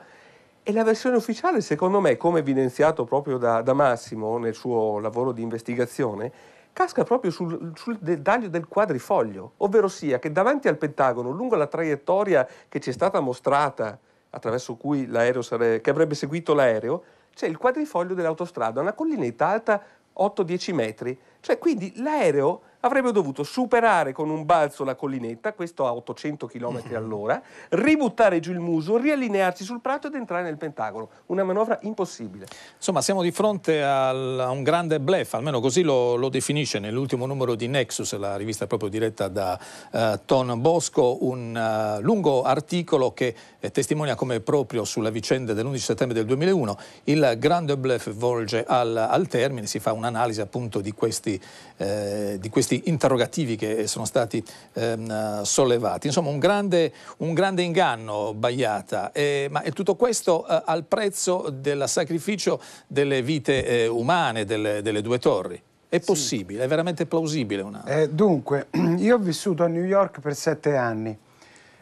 e la versione ufficiale, secondo me, come evidenziato proprio da, da Massimo nel suo lavoro di investigazione, casca proprio sul, sul dettaglio del quadrifoglio, ovvero sia che davanti al Pentagono, lungo la traiettoria che ci è stata mostrata, attraverso cui l'aereo sare... che avrebbe seguito l'aereo, c'è il quadrifoglio dell'autostrada, una collinetta alta 8-10 metri. Cioè, quindi l'aereo avrebbe dovuto superare con un balzo la collinetta, questo a 800 km mm-hmm. all'ora, ributtare giù il muso, riallinearsi sul prato ed entrare nel Pentagono. Una manovra impossibile. Insomma, siamo di fronte al, a un grande blef, almeno così lo, lo, definisce nell'ultimo numero di Nexus, la rivista proprio diretta da uh, Ton Bosco, un uh, lungo articolo che eh, testimonia come proprio sulla vicenda dell'11 settembre del 2001 il grande blef volge al, al termine, si fa un'analisi appunto di questi, eh, di questi questi interrogativi che sono stati ehm, sollevati. Insomma, un grande, un grande inganno, Bagliata, eh, ma è tutto questo eh, al prezzo del sacrificio delle vite eh, umane delle, delle, due torri. È possibile, sì. è veramente plausibile una... Eh, dunque, io ho vissuto a New York per sette anni.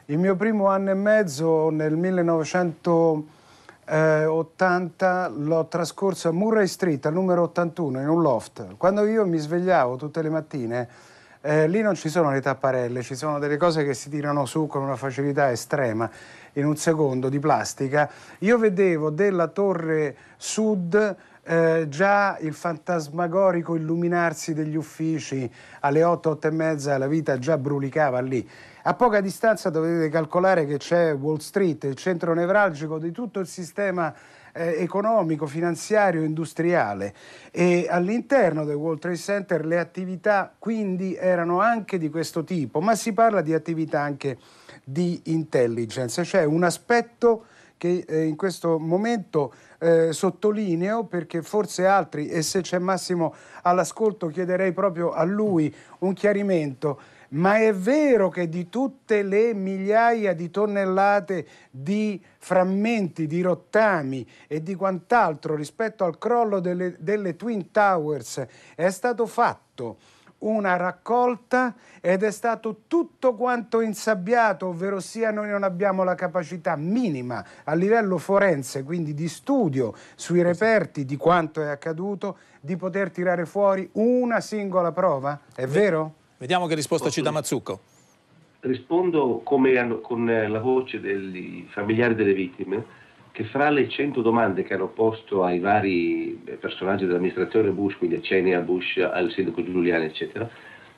Il mio primo anno e mezzo nel 1900 eh, 80 l'ho trascorso a Murray Street, al numero 81, in un loft. Quando io mi svegliavo tutte le mattine, eh, lì non ci sono le tapparelle, ci sono delle cose che si tirano su con una facilità estrema in un secondo di plastica. Io vedevo della torre sud eh, già il fantasmagorico illuminarsi degli uffici alle 8, 8 e mezza, la vita già brulicava lì. A poca distanza dovete calcolare che c'è Wall Street, il centro nevralgico di tutto il sistema eh, economico, finanziario, industriale e all'interno del World Trade Center le attività quindi erano anche di questo tipo, ma si parla di attività anche di intelligence, cioè un aspetto che eh, in questo momento eh, sottolineo perché forse altri, e se c'è Massimo all'ascolto chiederei proprio a lui un chiarimento ma è vero che di tutte le migliaia di tonnellate di frammenti, di rottami e di quant'altro rispetto al crollo delle, delle Twin Towers è stato fatto una raccolta ed è stato tutto quanto insabbiato, ovvero sia noi non abbiamo la capacità minima a livello forense, quindi di studio sui reperti di quanto è accaduto, di poter tirare fuori una singola prova, è vero? Vediamo che risposta ci dà Mazzucco. Rispondo hanno, con eh, la voce dei familiari delle vittime che fra le 100 domande che hanno posto ai vari eh, personaggi dell'amministrazione Bush, quindi a Ceni, a Bush, al sindaco Giuliani, eccetera,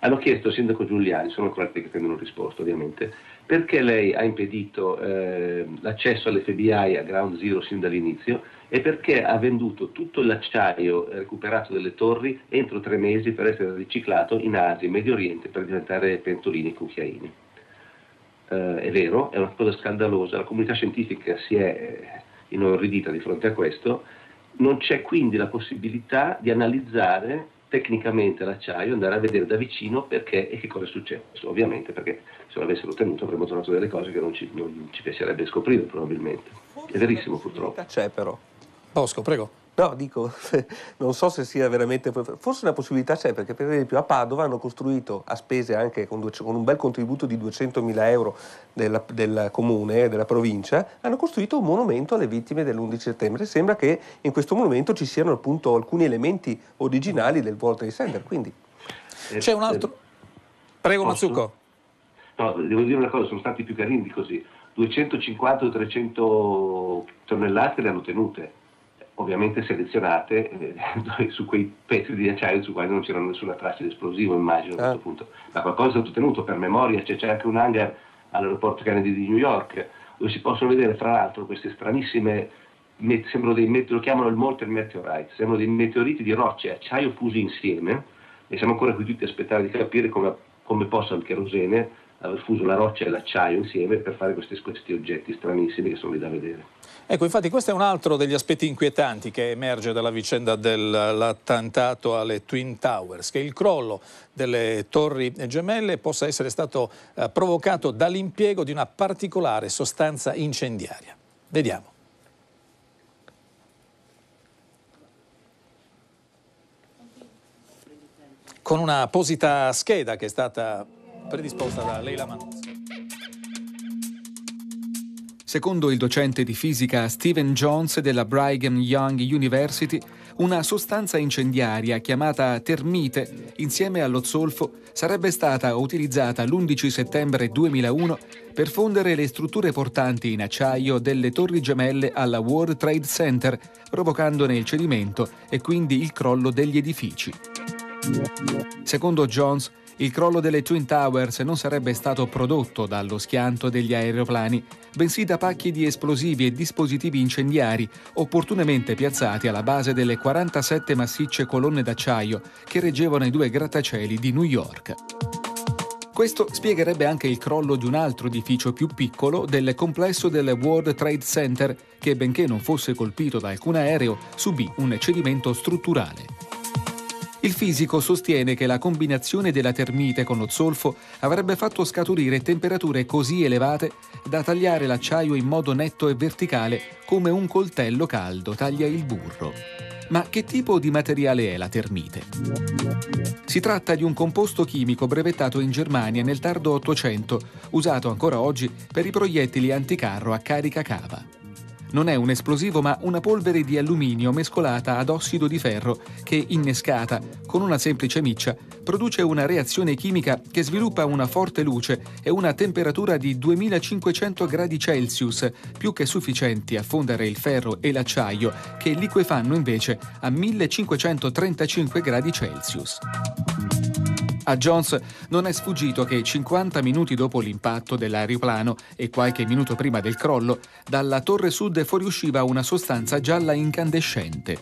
hanno chiesto al sindaco Giuliani, sono quelli che tengono hanno risposto ovviamente, perché lei ha impedito eh, l'accesso all'FBI a Ground Zero sin dall'inizio e perché ha venduto tutto l'acciaio recuperato delle torri entro tre mesi per essere riciclato in Asia e Medio Oriente per diventare pentolini e cucchiaini. Eh, è vero, è una cosa scandalosa, la comunità scientifica si è eh, inorridita di fronte a questo, non c'è quindi la possibilità di analizzare tecnicamente l'acciaio, andare a vedere da vicino perché e che cosa è successo, ovviamente perché se l'avessero ottenuto avremmo trovato delle cose che non ci, non ci piacerebbe scoprire probabilmente. È verissimo purtroppo. C'è però. Bosco, prego. No, dico, non so se sia veramente... Forse una possibilità c'è, perché per esempio a Padova hanno costruito a spese anche con, due, con un bel contributo di 200.000 euro della, del comune, della provincia, hanno costruito un monumento alle vittime dell'11 settembre. Sembra che in questo monumento ci siano appunto alcuni elementi originali del World Trade Center, quindi... C'è un altro... Prego Posso? Mazzucco. No, devo dire una cosa, sono stati più carini di così. 250-300 tonnellate le hanno tenute ovviamente selezionate eh, su quei pezzi di acciaio su quali non c'era nessuna traccia di esplosivo, immagino a ah. questo punto. Ma qualcosa è ottenuto per memoria, cioè, c'è anche un hangar all'aeroporto Kennedy di New York dove si possono vedere tra l'altro queste stranissime, met- sembrano dei met- lo chiamano il molten meteorite, sembrano dei meteoriti di rocce e acciaio fusi insieme e siamo ancora qui tutti a aspettare di capire come, come possa il cherosene aver fuso la roccia e l'acciaio insieme per fare questi, questi oggetti stranissimi che sono lì da vedere. Ecco, infatti questo è un altro degli aspetti inquietanti che emerge dalla vicenda dell'attentato alle Twin Towers, che il crollo delle torri gemelle possa essere stato eh, provocato dall'impiego di una particolare sostanza incendiaria. Vediamo. Con una apposita scheda che è stata predisposta da Leila Manozzo. Secondo il docente di fisica Stephen Jones della Brigham Young University, una sostanza incendiaria chiamata termite, insieme allo zolfo, sarebbe stata utilizzata l'11 settembre 2001 per fondere le strutture portanti in acciaio delle torri gemelle alla World Trade Center, provocandone il cedimento e quindi il crollo degli edifici. Secondo Jones, il crollo delle Twin Towers non sarebbe stato prodotto dallo schianto degli aeroplani, bensì da pacchi di esplosivi e dispositivi incendiari opportunamente piazzati alla base delle 47 massicce colonne d'acciaio che reggevano i due grattacieli di New York. Questo spiegherebbe anche il crollo di un altro edificio più piccolo del complesso del World Trade Center, che benché non fosse colpito da alcun aereo, subì un cedimento strutturale. Il fisico sostiene che la combinazione della termite con lo zolfo avrebbe fatto scaturire temperature così elevate da tagliare l'acciaio in modo netto e verticale come un coltello caldo taglia il burro. Ma che tipo di materiale è la termite? Si tratta di un composto chimico brevettato in Germania nel tardo 800, usato ancora oggi per i proiettili anticarro a carica cava. Non è un esplosivo ma una polvere di alluminio mescolata ad ossido di ferro che, innescata con una semplice miccia, produce una reazione chimica che sviluppa una forte luce e una temperatura di 2500 gradi Celsius, più che sufficienti a fondere il ferro e l'acciaio, che liquefanno invece a 1535 gradi Celsius. A Jones non è sfuggito che 50 minuti dopo l'impatto dell'aeroplano e qualche minuto prima del crollo, dalla torre sud fuoriusciva una sostanza gialla incandescente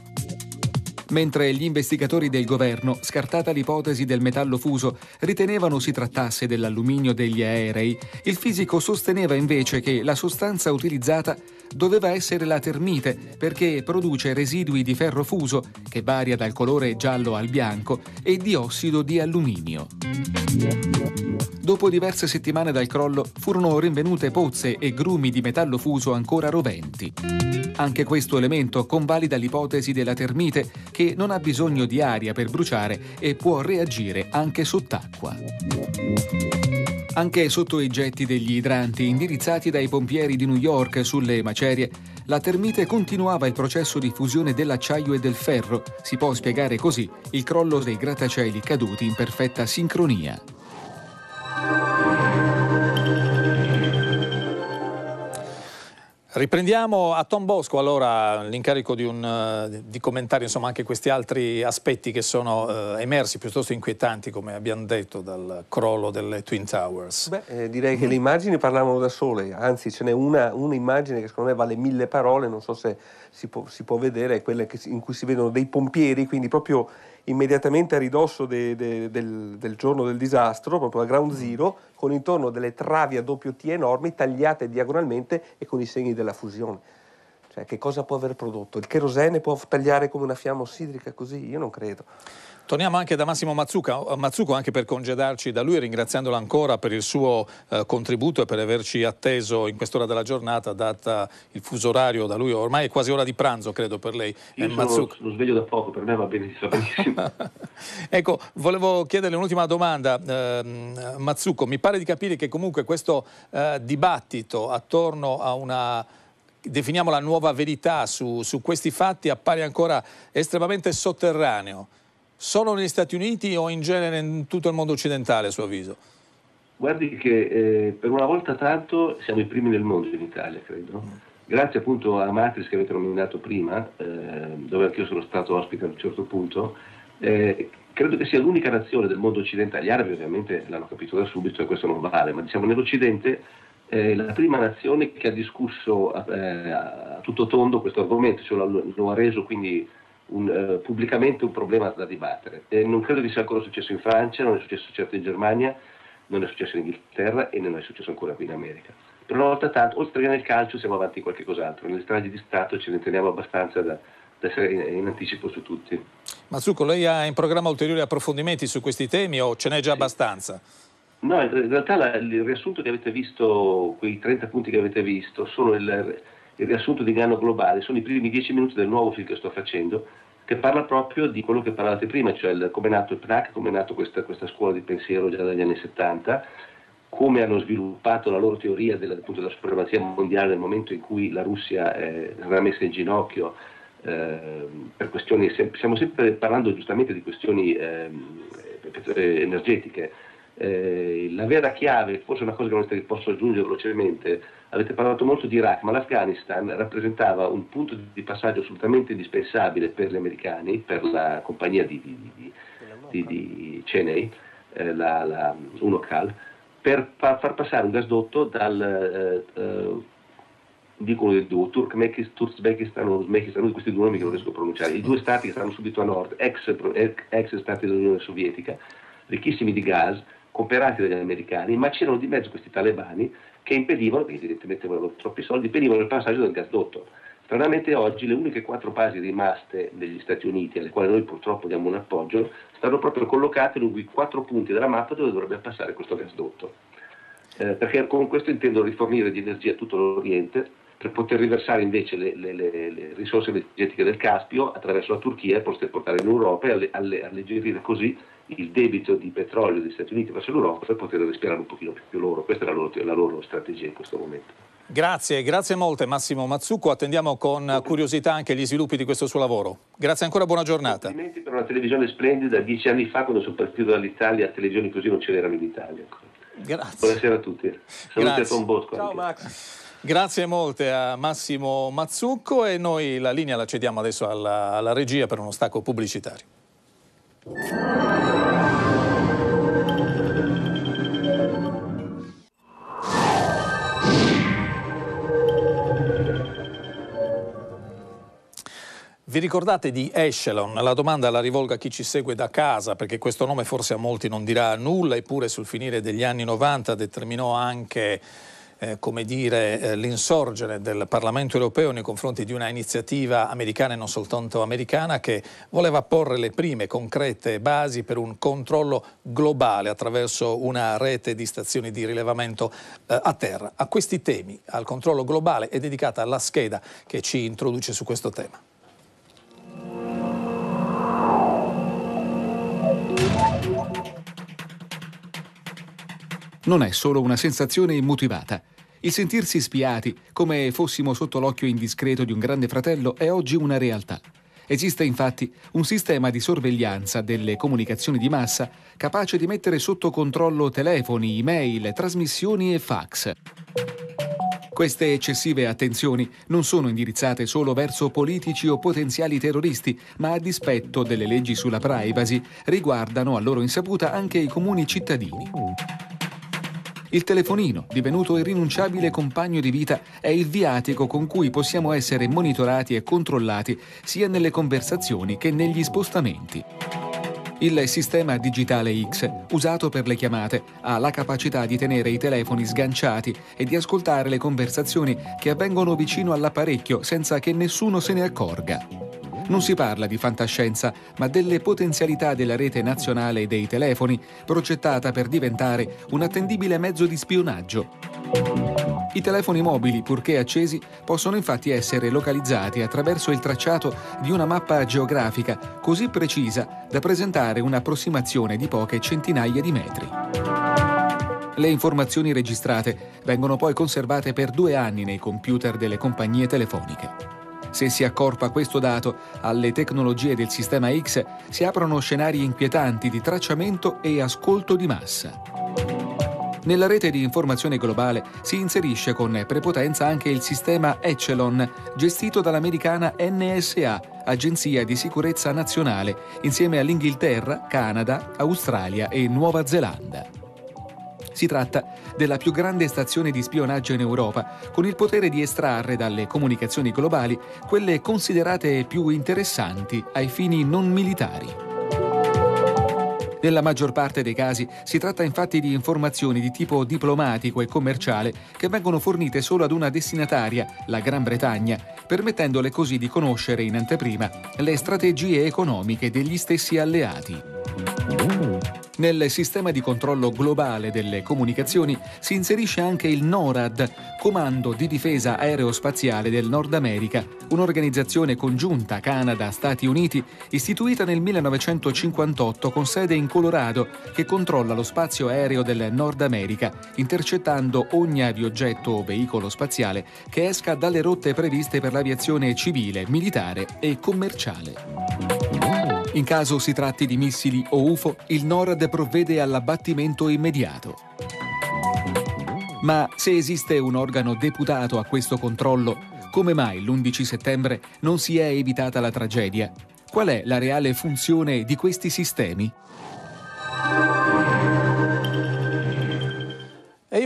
mentre gli investigatori del governo, scartata l'ipotesi del metallo fuso, ritenevano si trattasse dell'alluminio degli aerei, il fisico sosteneva invece che la sostanza utilizzata doveva essere la termite perché produce residui di ferro fuso, che varia dal colore giallo al bianco, e di ossido di alluminio. Dopo diverse settimane dal crollo furono rinvenute pozze e grumi di metallo fuso ancora roventi. Anche questo elemento convalida l'ipotesi della termite che non ha bisogno di aria per bruciare e può reagire anche sott'acqua. Anche sotto i getti degli idranti indirizzati dai pompieri di New York sulle macerie, la termite continuava il processo di fusione dell'acciaio e del ferro. Si può spiegare così il crollo dei grattacieli caduti in perfetta sincronia. Riprendiamo a Tom Bosco allora l'incarico di, un, eh, di commentare insomma, anche questi altri aspetti che sono eh, emersi piuttosto inquietanti come abbiamo detto dal crollo delle Twin Towers. Beh, eh, direi mm. che le immagini parlavano da sole, anzi ce n'è una, un'immagine che secondo me vale mille parole, non so se si può, si può vedere, è quella che, in cui si vedono dei pompieri, quindi proprio immediatamente a ridosso de, de, del, del, giorno del disastro, proprio a ground mm. zero, con intorno delle travi a doppio T enormi tagliate diagonalmente e con i segni della fusione. Cioè, che cosa può aver prodotto? Il cherosene può tagliare come una fiamma ossidrica così? Io non credo. Torniamo anche da Massimo Mazzuca, eh, Mazzuco anche per congedarci da lui, ringraziandolo ancora per il suo eh, contributo e per averci atteso in quest'ora della giornata, data il fuso orario da lui, ormai è quasi ora di pranzo credo per lei. Eh, Io eh, Mazzucca. sono sveglio da poco, per me va benissimo. ecco, volevo chiederle un'ultima domanda, eh, Mazzuco, mi pare di capire che comunque questo eh, dibattito attorno a una definiamo la nuova verità su, su questi fatti appare ancora estremamente sotterraneo solo negli Stati Uniti o in genere in tutto il mondo occidentale a suo avviso? Guardi che eh, per una volta tanto siamo i primi del mondo in Italia, credo. Mm. Grazie appunto a Matrix che avete nominato prima, eh, dove anch'io sono stato ospite a un certo punto, eh, credo che sia l'unica nazione del mondo occidentale, gli arabi ovviamente l'hanno capito da subito e questo non vale, ma diciamo nell'Occidente eh, la prima nazione che ha discusso a, eh, a tutto tondo questo argomento, cioè lo ha reso quindi un, eh, pubblicamente un problema da dibattere. E non credo vi sia ancora successo in Francia, non è successo certo in Germania, non è successo in Inghilterra e non è successo ancora qui in America. Per una volta tanto, oltre che nel calcio, siamo avanti in qualche cos'altro. Nelle stragi di Stato ce ne teniamo abbastanza da, da essere in, in, anticipo su tutti. Mazzucco, lei ha in programma ulteriori approfondimenti su questi temi o ce n'è già abbastanza? No, in realtà la, il riassunto che avete visto, quei 30 punti che avete visto, sono il il riassunto di Ganno Globale, sono i primi dieci minuti del nuovo film che sto facendo, che parla proprio di quello che parlavate prima, cioè come è nato il PRAC, come è nata questa, questa, scuola di pensiero già dagli anni 70, come hanno sviluppato la loro teoria della, appunto, della supremazia mondiale nel momento in cui la Russia eh, messa in ginocchio eh, per questioni, stiamo sempre parlando giustamente di questioni ehm, eh, energetiche, eh, la vera chiave, forse una cosa che posso aggiungere velocemente, Avete parlato molto di Iraq, ma l'Afghanistan rappresentava un punto di passaggio assolutamente indispensabile per gli americani, per la compagnia di, di, di, di Cheney, eh, la, la Unocal, per fa, far passare un gasdotto dal... Eh, eh, dicono del duo, Turkmenistan, Uzbekistan, questi due nomi che non riesco a pronunciare, i due stati che stanno subito a nord, ex, ex stati dell'Unione Sovietica, ricchissimi di gas, comperati dagli americani, ma c'erano di mezzo questi talebani che impedivano, perché evidentemente volevano troppi soldi, impedivano il passaggio del gasdotto. Stranamente oggi le uniche quattro basi rimaste negli Stati Uniti, alle quali noi purtroppo diamo un appoggio, stanno proprio collocate lungo i quattro punti della mappa dove dovrebbe passare questo gasdotto. Eh, perché con questo intendo rifornire di energia tutto l'Oriente, per poter riversare invece le, le, le, le risorse energetiche del Caspio attraverso la Turchia e poter portare in Europa e alleggerire così il debito di petrolio degli Stati Uniti verso l'Europa per poter respirare un pochino più loro. Questa è la loro, la loro strategia in questo momento. Grazie, grazie molte Massimo Mazzucco. Attendiamo con curiosità anche gli sviluppi di questo suo lavoro. Grazie ancora, buona giornata. Complimenti per una televisione splendida. Dieci anni fa, quando sono partito dall'Italia, a televisioni così non ce n'erano in Italia. Grazie. Buonasera a tutti. Saluti a Tom Bosco. Ciao anche. Max. Grazie molte a Massimo Mazzucco e noi la linea la cediamo adesso alla, alla regia per uno stacco pubblicitario. Vi ricordate di Echelon? La domanda la rivolgo a chi ci segue da casa, perché questo nome forse a molti non dirà nulla, eppure sul finire degli anni 90 determinò anche eh, come dire, eh, l'insorgere del Parlamento europeo nei confronti di una iniziativa americana e non soltanto americana che voleva porre le prime concrete basi per un controllo globale attraverso una rete di stazioni di rilevamento eh, a terra. A questi temi, al controllo globale, è dedicata la scheda che ci introduce su questo tema. Non è solo una sensazione immotivata. Il sentirsi spiati, come fossimo sotto l'occhio indiscreto di un grande fratello, è oggi una realtà. Esiste infatti un sistema di sorveglianza delle comunicazioni di massa capace di mettere sotto controllo telefoni, email, trasmissioni e fax. Queste eccessive attenzioni non sono indirizzate solo verso politici o potenziali terroristi, ma a dispetto delle leggi sulla privacy riguardano a loro insaputa anche i comuni cittadini. Il telefonino, divenuto irrinunciabile compagno di vita, è il viatico con cui possiamo essere monitorati e controllati sia nelle conversazioni che negli spostamenti. Il sistema digitale X, usato per le chiamate, ha la capacità di tenere i telefoni sganciati e di ascoltare le conversazioni che avvengono vicino all'apparecchio senza che nessuno se ne accorga. Non si parla di fantascienza, ma delle potenzialità della rete nazionale dei telefoni, progettata per diventare un attendibile mezzo di spionaggio. I telefoni mobili, purché accesi, possono infatti essere localizzati attraverso il tracciato di una mappa geografica così precisa da presentare un'approssimazione di poche centinaia di metri. Le informazioni registrate vengono poi conservate per due anni nei computer delle compagnie telefoniche. Se si accorpa questo dato alle tecnologie del sistema X, si aprono scenari inquietanti di tracciamento e ascolto di massa. Nella rete di informazione globale si inserisce con prepotenza anche il sistema Echelon, gestito dall'americana NSA, Agenzia di Sicurezza Nazionale, insieme all'Inghilterra, Canada, Australia e Nuova Zelanda. Si tratta della più grande stazione di spionaggio in Europa, con il potere di estrarre dalle comunicazioni globali quelle considerate più interessanti ai fini non militari. Nella maggior parte dei casi si tratta infatti di informazioni di tipo diplomatico e commerciale che vengono fornite solo ad una destinataria, la Gran Bretagna, permettendole così di conoscere in anteprima le strategie economiche degli stessi alleati. Nel sistema di controllo globale delle comunicazioni si inserisce anche il NORAD, Comando di difesa aerospaziale del Nord America, un'organizzazione congiunta Canada-Stati Uniti istituita nel 1958 con sede in Colorado che controlla lo spazio aereo del Nord America, intercettando ogni avioggetto o veicolo spaziale che esca dalle rotte previste per l'aviazione civile, militare e commerciale. In caso si tratti di missili o UFO, il NORAD provvede all'abbattimento immediato. Ma se esiste un organo deputato a questo controllo, come mai l'11 settembre non si è evitata la tragedia? Qual è la reale funzione di questi sistemi?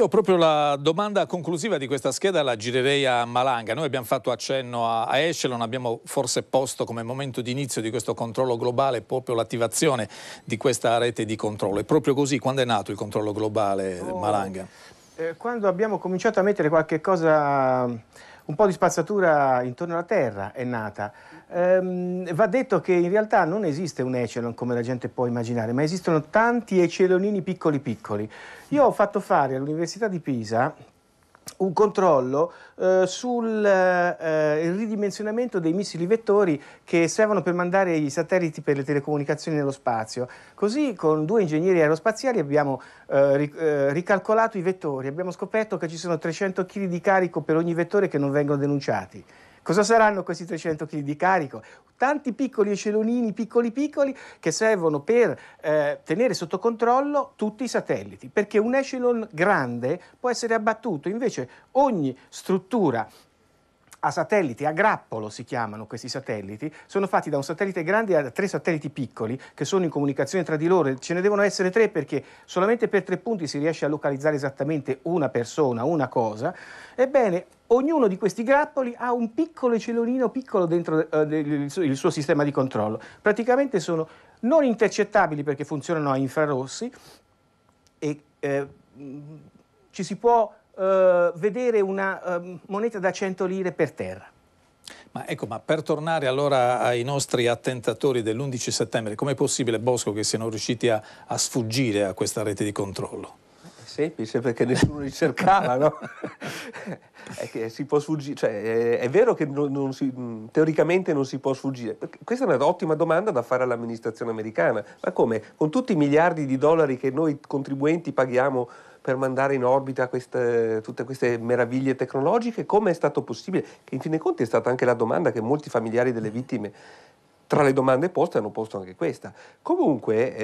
Io proprio la domanda conclusiva di questa scheda la girerei a Malanga. Noi abbiamo fatto accenno a, a Echelon, abbiamo forse posto come momento di inizio di questo controllo globale proprio l'attivazione di questa rete di controllo. È proprio così quando è nato il controllo globale oh, Malanga? Eh, quando abbiamo cominciato a mettere qualche cosa un po' di spazzatura intorno alla terra è nata. Ehm, va detto che in realtà non esiste un Echelon come la gente può immaginare, ma esistono tanti Echelonini piccoli piccoli. Io ho fatto fare all'Università di Pisa, un controllo eh, sul eh, ridimensionamento dei missili vettori che servono per mandare i satelliti per le telecomunicazioni nello spazio. Così con due ingegneri aerospaziali abbiamo eh, ric- eh, ricalcolato i vettori, abbiamo scoperto che ci sono 300 kg di carico per ogni vettore che non vengono denunciati. Cosa saranno questi 300 kg di carico? Tanti piccoli eccelonini, piccoli piccoli, che servono per eh, tenere sotto controllo tutti i satelliti, perché un echelon grande può essere abbattuto, invece ogni struttura a satelliti, a grappolo si chiamano questi satelliti, sono fatti da un satellite grande a tre satelliti piccoli che sono in comunicazione tra di loro, ce ne devono essere tre perché solamente per tre punti si riesce a localizzare esattamente una persona, una cosa, ebbene ognuno di questi grappoli ha un piccolo cellulino piccolo dentro eh, il suo sistema di controllo, praticamente sono non intercettabili perché funzionano a infrarossi e eh, ci si può eh, vedere una eh, moneta da 100 lire per terra. Ma ecco, ma per tornare allora ai nostri attentatori dell'11 settembre, com'è possibile, Bosco, che siano riusciti a, a sfuggire a questa rete di controllo? semplice perché nessuno li cercava, no? si può sfuggire, cioè, è vero che non, non si, mm, teoricamente non si può sfuggire. Questa è un'ottima domanda da fare all'amministrazione americana. Ma come? Con tutti i miliardi di dollari che noi contribuenti paghiamo per mandare in orbita queste, tutte queste meraviglie tecnologiche? Come è stato possibile? Che in fin dei conti è stata anche la domanda che molti familiari delle vittime tra le domande poste hanno posto anche questa. Comunque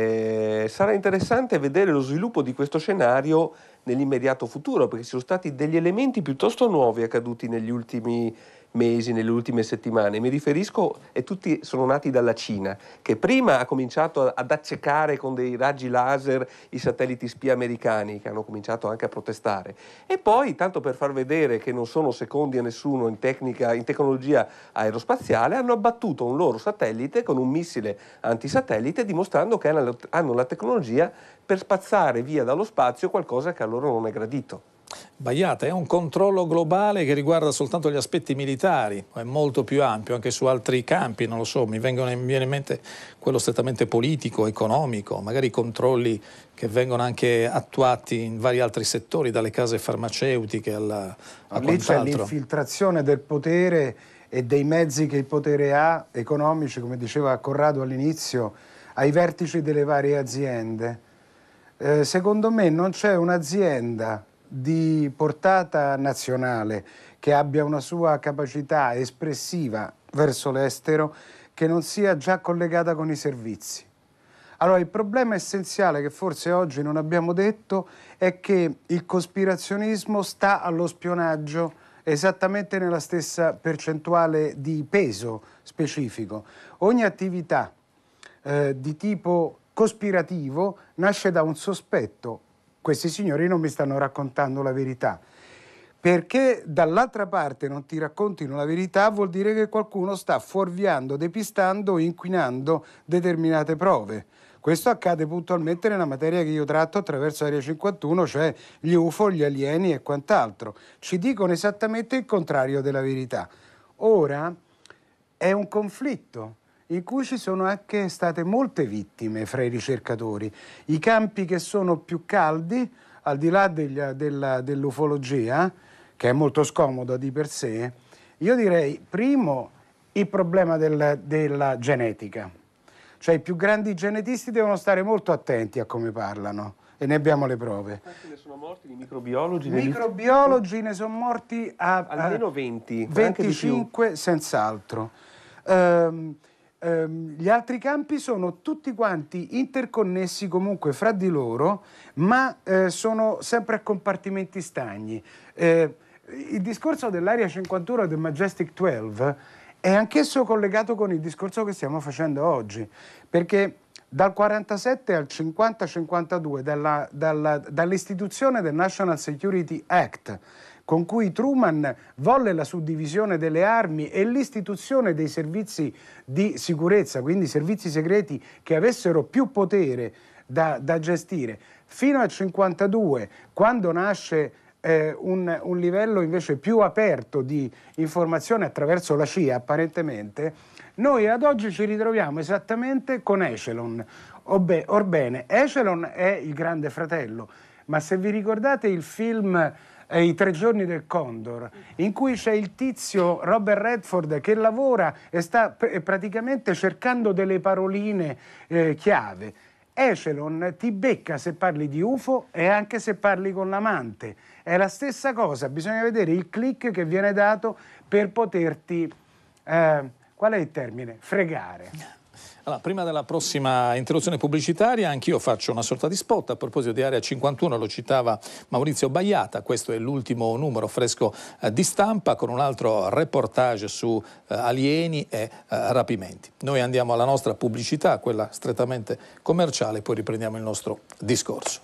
eh, sarà interessante vedere lo sviluppo di questo scenario nell'immediato futuro, perché ci sono stati degli elementi piuttosto nuovi accaduti negli ultimi anni mesi, nelle ultime settimane. Mi riferisco, e tutti sono nati dalla Cina, che prima ha cominciato ad accecare con dei raggi laser i satelliti spia americani, che hanno cominciato anche a protestare. E poi, tanto per far vedere che non sono secondi a nessuno in, tecnica, in tecnologia aerospaziale, hanno abbattuto un loro satellite con un missile antisatellite, dimostrando che hanno la tecnologia per spazzare via dallo spazio qualcosa che a loro non è gradito sbagliata, è un controllo globale che riguarda soltanto gli aspetti militari, è molto più ampio anche su altri campi, non lo so, mi, vengono, mi viene in mente quello strettamente politico, economico, magari controlli che vengono anche attuati in vari altri settori, dalle case farmaceutiche alla, a Lì c'è l'infiltrazione del potere e dei mezzi che il potere ha, economici, come diceva Corrado all'inizio, ai vertici delle varie aziende. Eh, secondo me non c'è un'azienda di portata nazionale, che abbia una sua capacità espressiva verso l'estero, che non sia già collegata con i servizi. Allora, il problema essenziale che forse oggi non abbiamo detto è che il cospirazionismo sta allo spionaggio esattamente nella stessa percentuale di peso specifico. Ogni attività eh, di tipo cospirativo nasce da un sospetto questi signori non mi stanno raccontando la verità. Perché dall'altra parte non ti raccontino la verità vuol dire che qualcuno sta fuorviando, depistando, inquinando determinate prove. Questo accade puntualmente nella materia che io tratto attraverso Area 51, cioè gli UFO, gli alieni e quant'altro. Ci dicono esattamente il contrario della verità. Ora è un conflitto in cui ci sono anche state molte vittime fra i ricercatori. I campi che sono più caldi, al di là dell'ufologia, che è molto scomoda di per sé, io direi primo il problema del, della genetica. Cioè i più grandi genetisti devono stare molto attenti a come parlano e ne abbiamo le prove. Quanti ne sono morti di microbiologi? I Microbiologi ne sono morti a... Almeno 20. 25 senz'altro. Um, ehm, gli altri campi sono tutti quanti interconnessi comunque fra di loro, ma eh, sono sempre a compartimenti stagni. Eh, il discorso dell'area 51 del Majestic 12 è anch'esso collegato con il discorso che stiamo facendo oggi, perché dal 47 al 50-52, dall'istituzione del National Security Act, con cui Truman volle la suddivisione delle armi e l'istituzione dei servizi di sicurezza, quindi servizi segreti che avessero più potere da, da gestire. Fino al 1952, quando nasce eh, un, un, livello invece più aperto di informazione attraverso la CIA apparentemente, noi ad oggi ci ritroviamo esattamente con Echelon. Obbe, orbene, Echelon è il grande fratello, ma se vi ricordate il film eh, I tre giorni del Condor, in cui c'è il tizio Robert Redford che lavora e sta pr- praticamente cercando delle paroline eh, chiave. Echelon ti becca se parli di UFO e anche se parli con l'amante. È la stessa cosa, bisogna vedere il click che viene dato per poterti, eh, qual è il termine? Fregare. Allora, prima della prossima interruzione pubblicitaria, anch'io faccio una sorta di spot a proposito di Area 51, lo citava Maurizio Bagliata, questo è l'ultimo numero fresco eh, di stampa con un altro reportage su eh, alieni e eh, rapimenti. Noi andiamo alla nostra pubblicità, quella strettamente commerciale, poi riprendiamo il nostro discorso.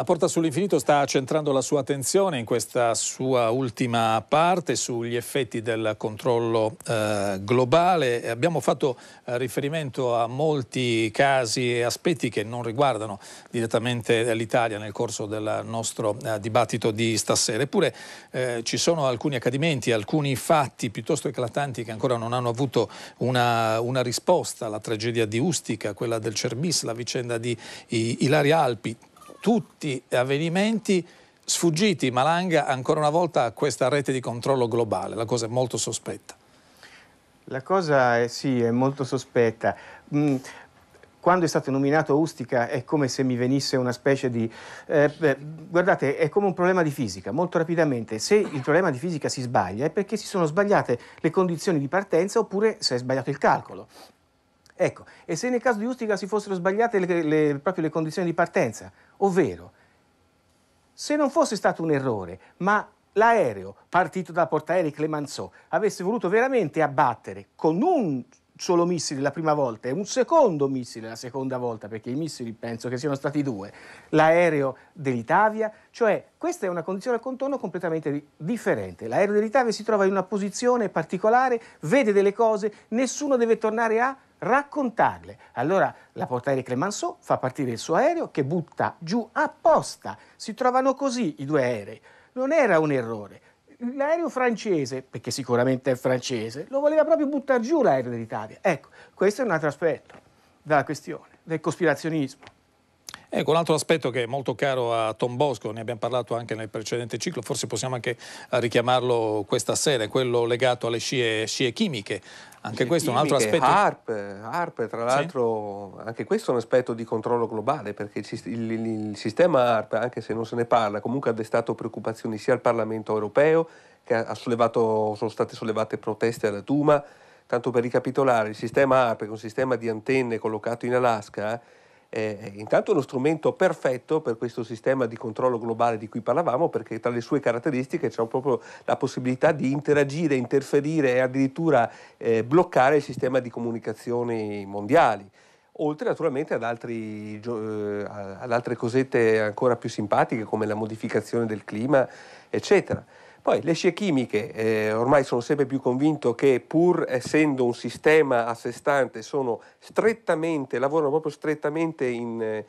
La Porta sull'Infinito sta centrando la sua attenzione in questa sua ultima parte sugli effetti del controllo eh, globale. Abbiamo fatto eh, riferimento a molti casi e aspetti che non riguardano direttamente l'Italia nel corso del nostro eh, dibattito di stasera. Eppure eh, ci sono alcuni accadimenti, alcuni fatti piuttosto eclatanti che ancora non hanno avuto una, una risposta. La tragedia di Ustica, quella del Cerbis, la vicenda di eh, Ilaria Alpi tutti avvenimenti sfuggiti Malanga ancora una volta a questa rete di controllo globale, la cosa è molto sospetta. La cosa è, sì, è molto sospetta. Mm quando è stato nominato Ustica è come se mi venisse una specie di... Eh, guardate, è come un problema di fisica, molto rapidamente. Se il problema di fisica si sbaglia è perché si sono sbagliate le condizioni di partenza oppure se è sbagliato il calcolo. Ecco, e se nel caso di Ustica si fossero sbagliate le, le, proprio le condizioni di partenza, ovvero se non fosse stato un errore, ma l'aereo partito da portaerei Clemenceau avesse voluto veramente abbattere con un solo missili la prima volta e un secondo missile la seconda volta, perché i missili penso che siano stati due, l'aereo dell'Italia, cioè questa è una condizione al contorno completamente differente. L'aereo dell'Italia si trova in una posizione particolare, vede delle cose, nessuno deve tornare a raccontarle. Allora la portaerei Clemenceau fa partire il suo aereo che butta giù apposta. Si trovano così i due aerei. Non era un errore l'aereo francese, perché sicuramente è francese, lo voleva proprio buttare giù l'aereo dell'Italia. Ecco, questo è un altro aspetto della questione, del cospirazionismo. Ecco, un altro aspetto che è molto caro a Tom Bosco, ne abbiamo parlato anche nel precedente ciclo, forse possiamo anche eh, richiamarlo questa sera, quello legato alle scie, scie chimiche. Anche questo è un altro aspetto. ARP, ARP tra l'altro, sì? anche questo è un aspetto di controllo globale, perché il, il, il sistema ARP, anche se non se ne parla, comunque ha destato preoccupazioni sia al Parlamento europeo, che ha sollevato, sono state sollevate proteste alla Tuma. Tanto per ricapitolare, il sistema ARP, che è un sistema di antenne collocato in Alaska, eh, eh, intanto uno strumento perfetto per questo sistema di controllo globale di cui parlavamo, perché tra le sue caratteristiche c'è proprio la possibilità di interagire, interferire e addirittura eh, bloccare il sistema di comunicazioni mondiali. Oltre naturalmente ad, altri, eh, ad altre cosette ancora più simpatiche come la modificazione del clima, eccetera. Poi le scie chimiche, eh, ormai sono sempre più convinto che pur essendo un sistema a sé stante, sono strettamente, lavorano proprio strettamente in... Eh,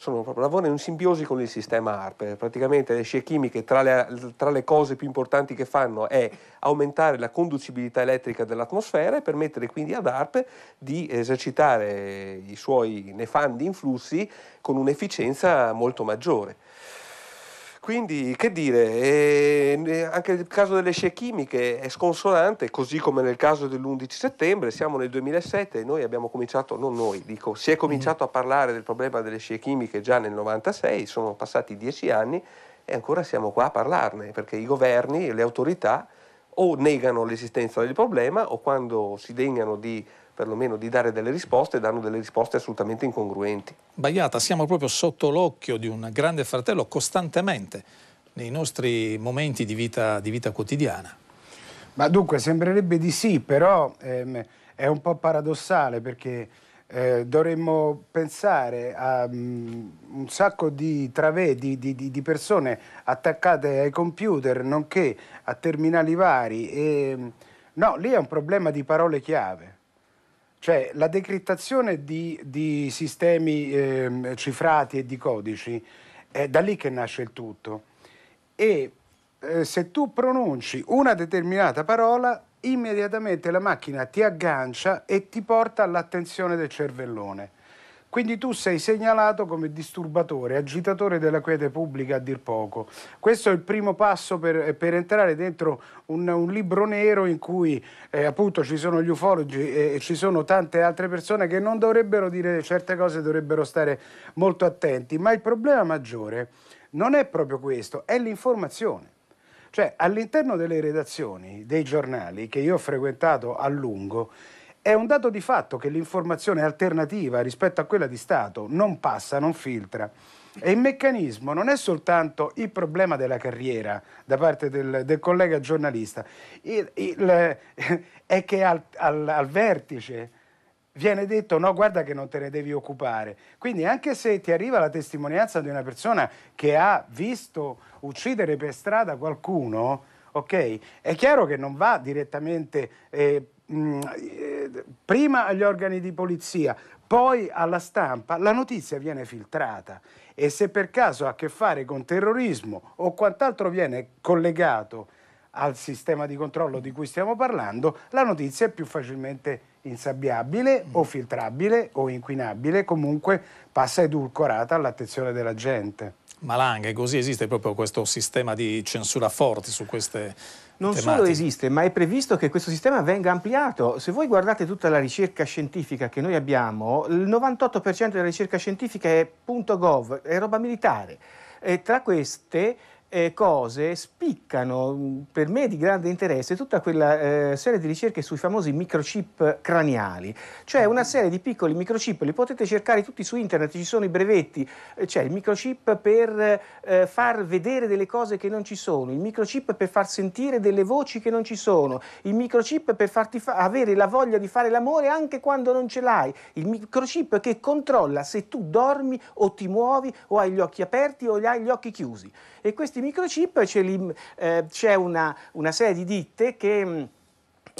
sono proprio, lavorano in simbiosi con il sistema ARP. Praticamente le scie chimiche tra le, tra le, cose più importanti che fanno è aumentare la conducibilità elettrica dell'atmosfera e permettere quindi ad ARP di esercitare i suoi nefandi influssi con un'efficienza molto maggiore. Quindi, che dire, eh, anche il caso delle scie chimiche è sconsolante, così come nel caso dell'11 settembre, siamo nel 2007 e noi abbiamo cominciato, non noi, dico, si è mm. cominciato a parlare del problema delle scie chimiche già nel 96, sono passati dieci anni e ancora siamo qua a parlarne, perché i governi le autorità o negano l'esistenza del problema o quando si degnano di perlomeno di dare delle risposte, danno delle risposte assolutamente incongruenti. Bagliata, siamo proprio sotto l'occhio di un grande fratello costantemente nei nostri momenti di vita, di vita quotidiana. Ma dunque, sembrerebbe di sì, però ehm, è un po' paradossale perché eh, dovremmo pensare a um, un sacco di travè, di, di, di, persone attaccate ai computer, nonché a terminali vari. E, mm, no, lì è un problema di parole chiave cioè la decrittazione di, di sistemi eh, cifrati e di codici è da lì che nasce il tutto. E eh, se tu pronunci una determinata parola, immediatamente la macchina ti aggancia e ti porta all'attenzione del cervellone. Quindi tu sei segnalato come disturbatore, agitatore della quiete pubblica a dir poco. Questo è il primo passo per, eh, per entrare dentro un, un, libro nero in cui eh, appunto ci sono gli ufologi e, e, ci sono tante altre persone che non dovrebbero dire certe cose, dovrebbero stare molto attenti. Ma il problema maggiore non è proprio questo, è l'informazione. Cioè all'interno delle redazioni dei giornali che io ho frequentato a lungo, è un dato di fatto che l'informazione alternativa rispetto a quella di Stato non passa, non filtra. E il meccanismo non è soltanto il problema della carriera da parte del, del collega giornalista, il, il, eh, è che al, al, al vertice viene detto no, guarda che non te ne devi occupare. Quindi anche se ti arriva la testimonianza di una persona che ha visto uccidere per strada qualcuno, ok, è chiaro che non va direttamente... Eh, mh, mm, prima agli organi di polizia, poi alla stampa, la notizia viene filtrata e se per caso ha a che fare con terrorismo o quant'altro viene collegato al sistema di controllo di cui stiamo parlando, la notizia è più facilmente insabbiabile mm. o filtrabile o inquinabile, comunque passa edulcorata all'attenzione della gente. Malanga, e così esiste proprio questo sistema di censura forte su queste non tematiche. solo esiste, ma è previsto che questo sistema venga ampliato. Se voi guardate tutta la ricerca scientifica che noi abbiamo, il 98% della ricerca scientifica è .gov, è roba militare. E tra queste eh, cose spiccano mm, per me di grande interesse tutta quella eh, serie di ricerche sui famosi microchip craniali, cioè una serie di piccoli microchip, li potete cercare tutti su internet, ci sono i brevetti, eh, c'è cioè il microchip per eh, far vedere delle cose che non ci sono, il microchip per far sentire delle voci che non ci sono, il microchip per farti fa- avere la voglia di fare l'amore anche quando non ce l'hai, il microchip che controlla se tu dormi o ti muovi o hai gli occhi aperti o hai gli occhi chiusi. E questi questi microchip eh, c'è, una, una serie di ditte che mm,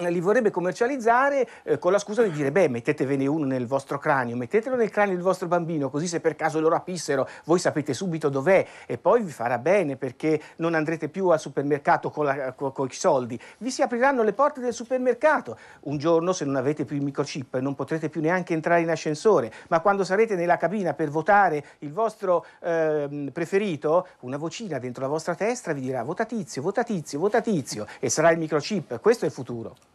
li vorrebbe commercializzare eh, con la scusa di dire, beh, mettetevene uno nel vostro cranio, mettetelo nel cranio del vostro bambino, così se per caso lo rapissero, voi sapete subito dov'è e poi vi farà bene perché non andrete più al supermercato con, la, con, con i soldi. Vi si apriranno le porte del supermercato. Un giorno, se non avete più il microchip, non potrete più neanche entrare in ascensore, ma quando sarete nella cabina per votare il vostro eh, preferito, una vocina dentro la vostra testa vi dirà vota Tizio, vota Tizio, vota Tizio e sarà il microchip. Questo è il futuro.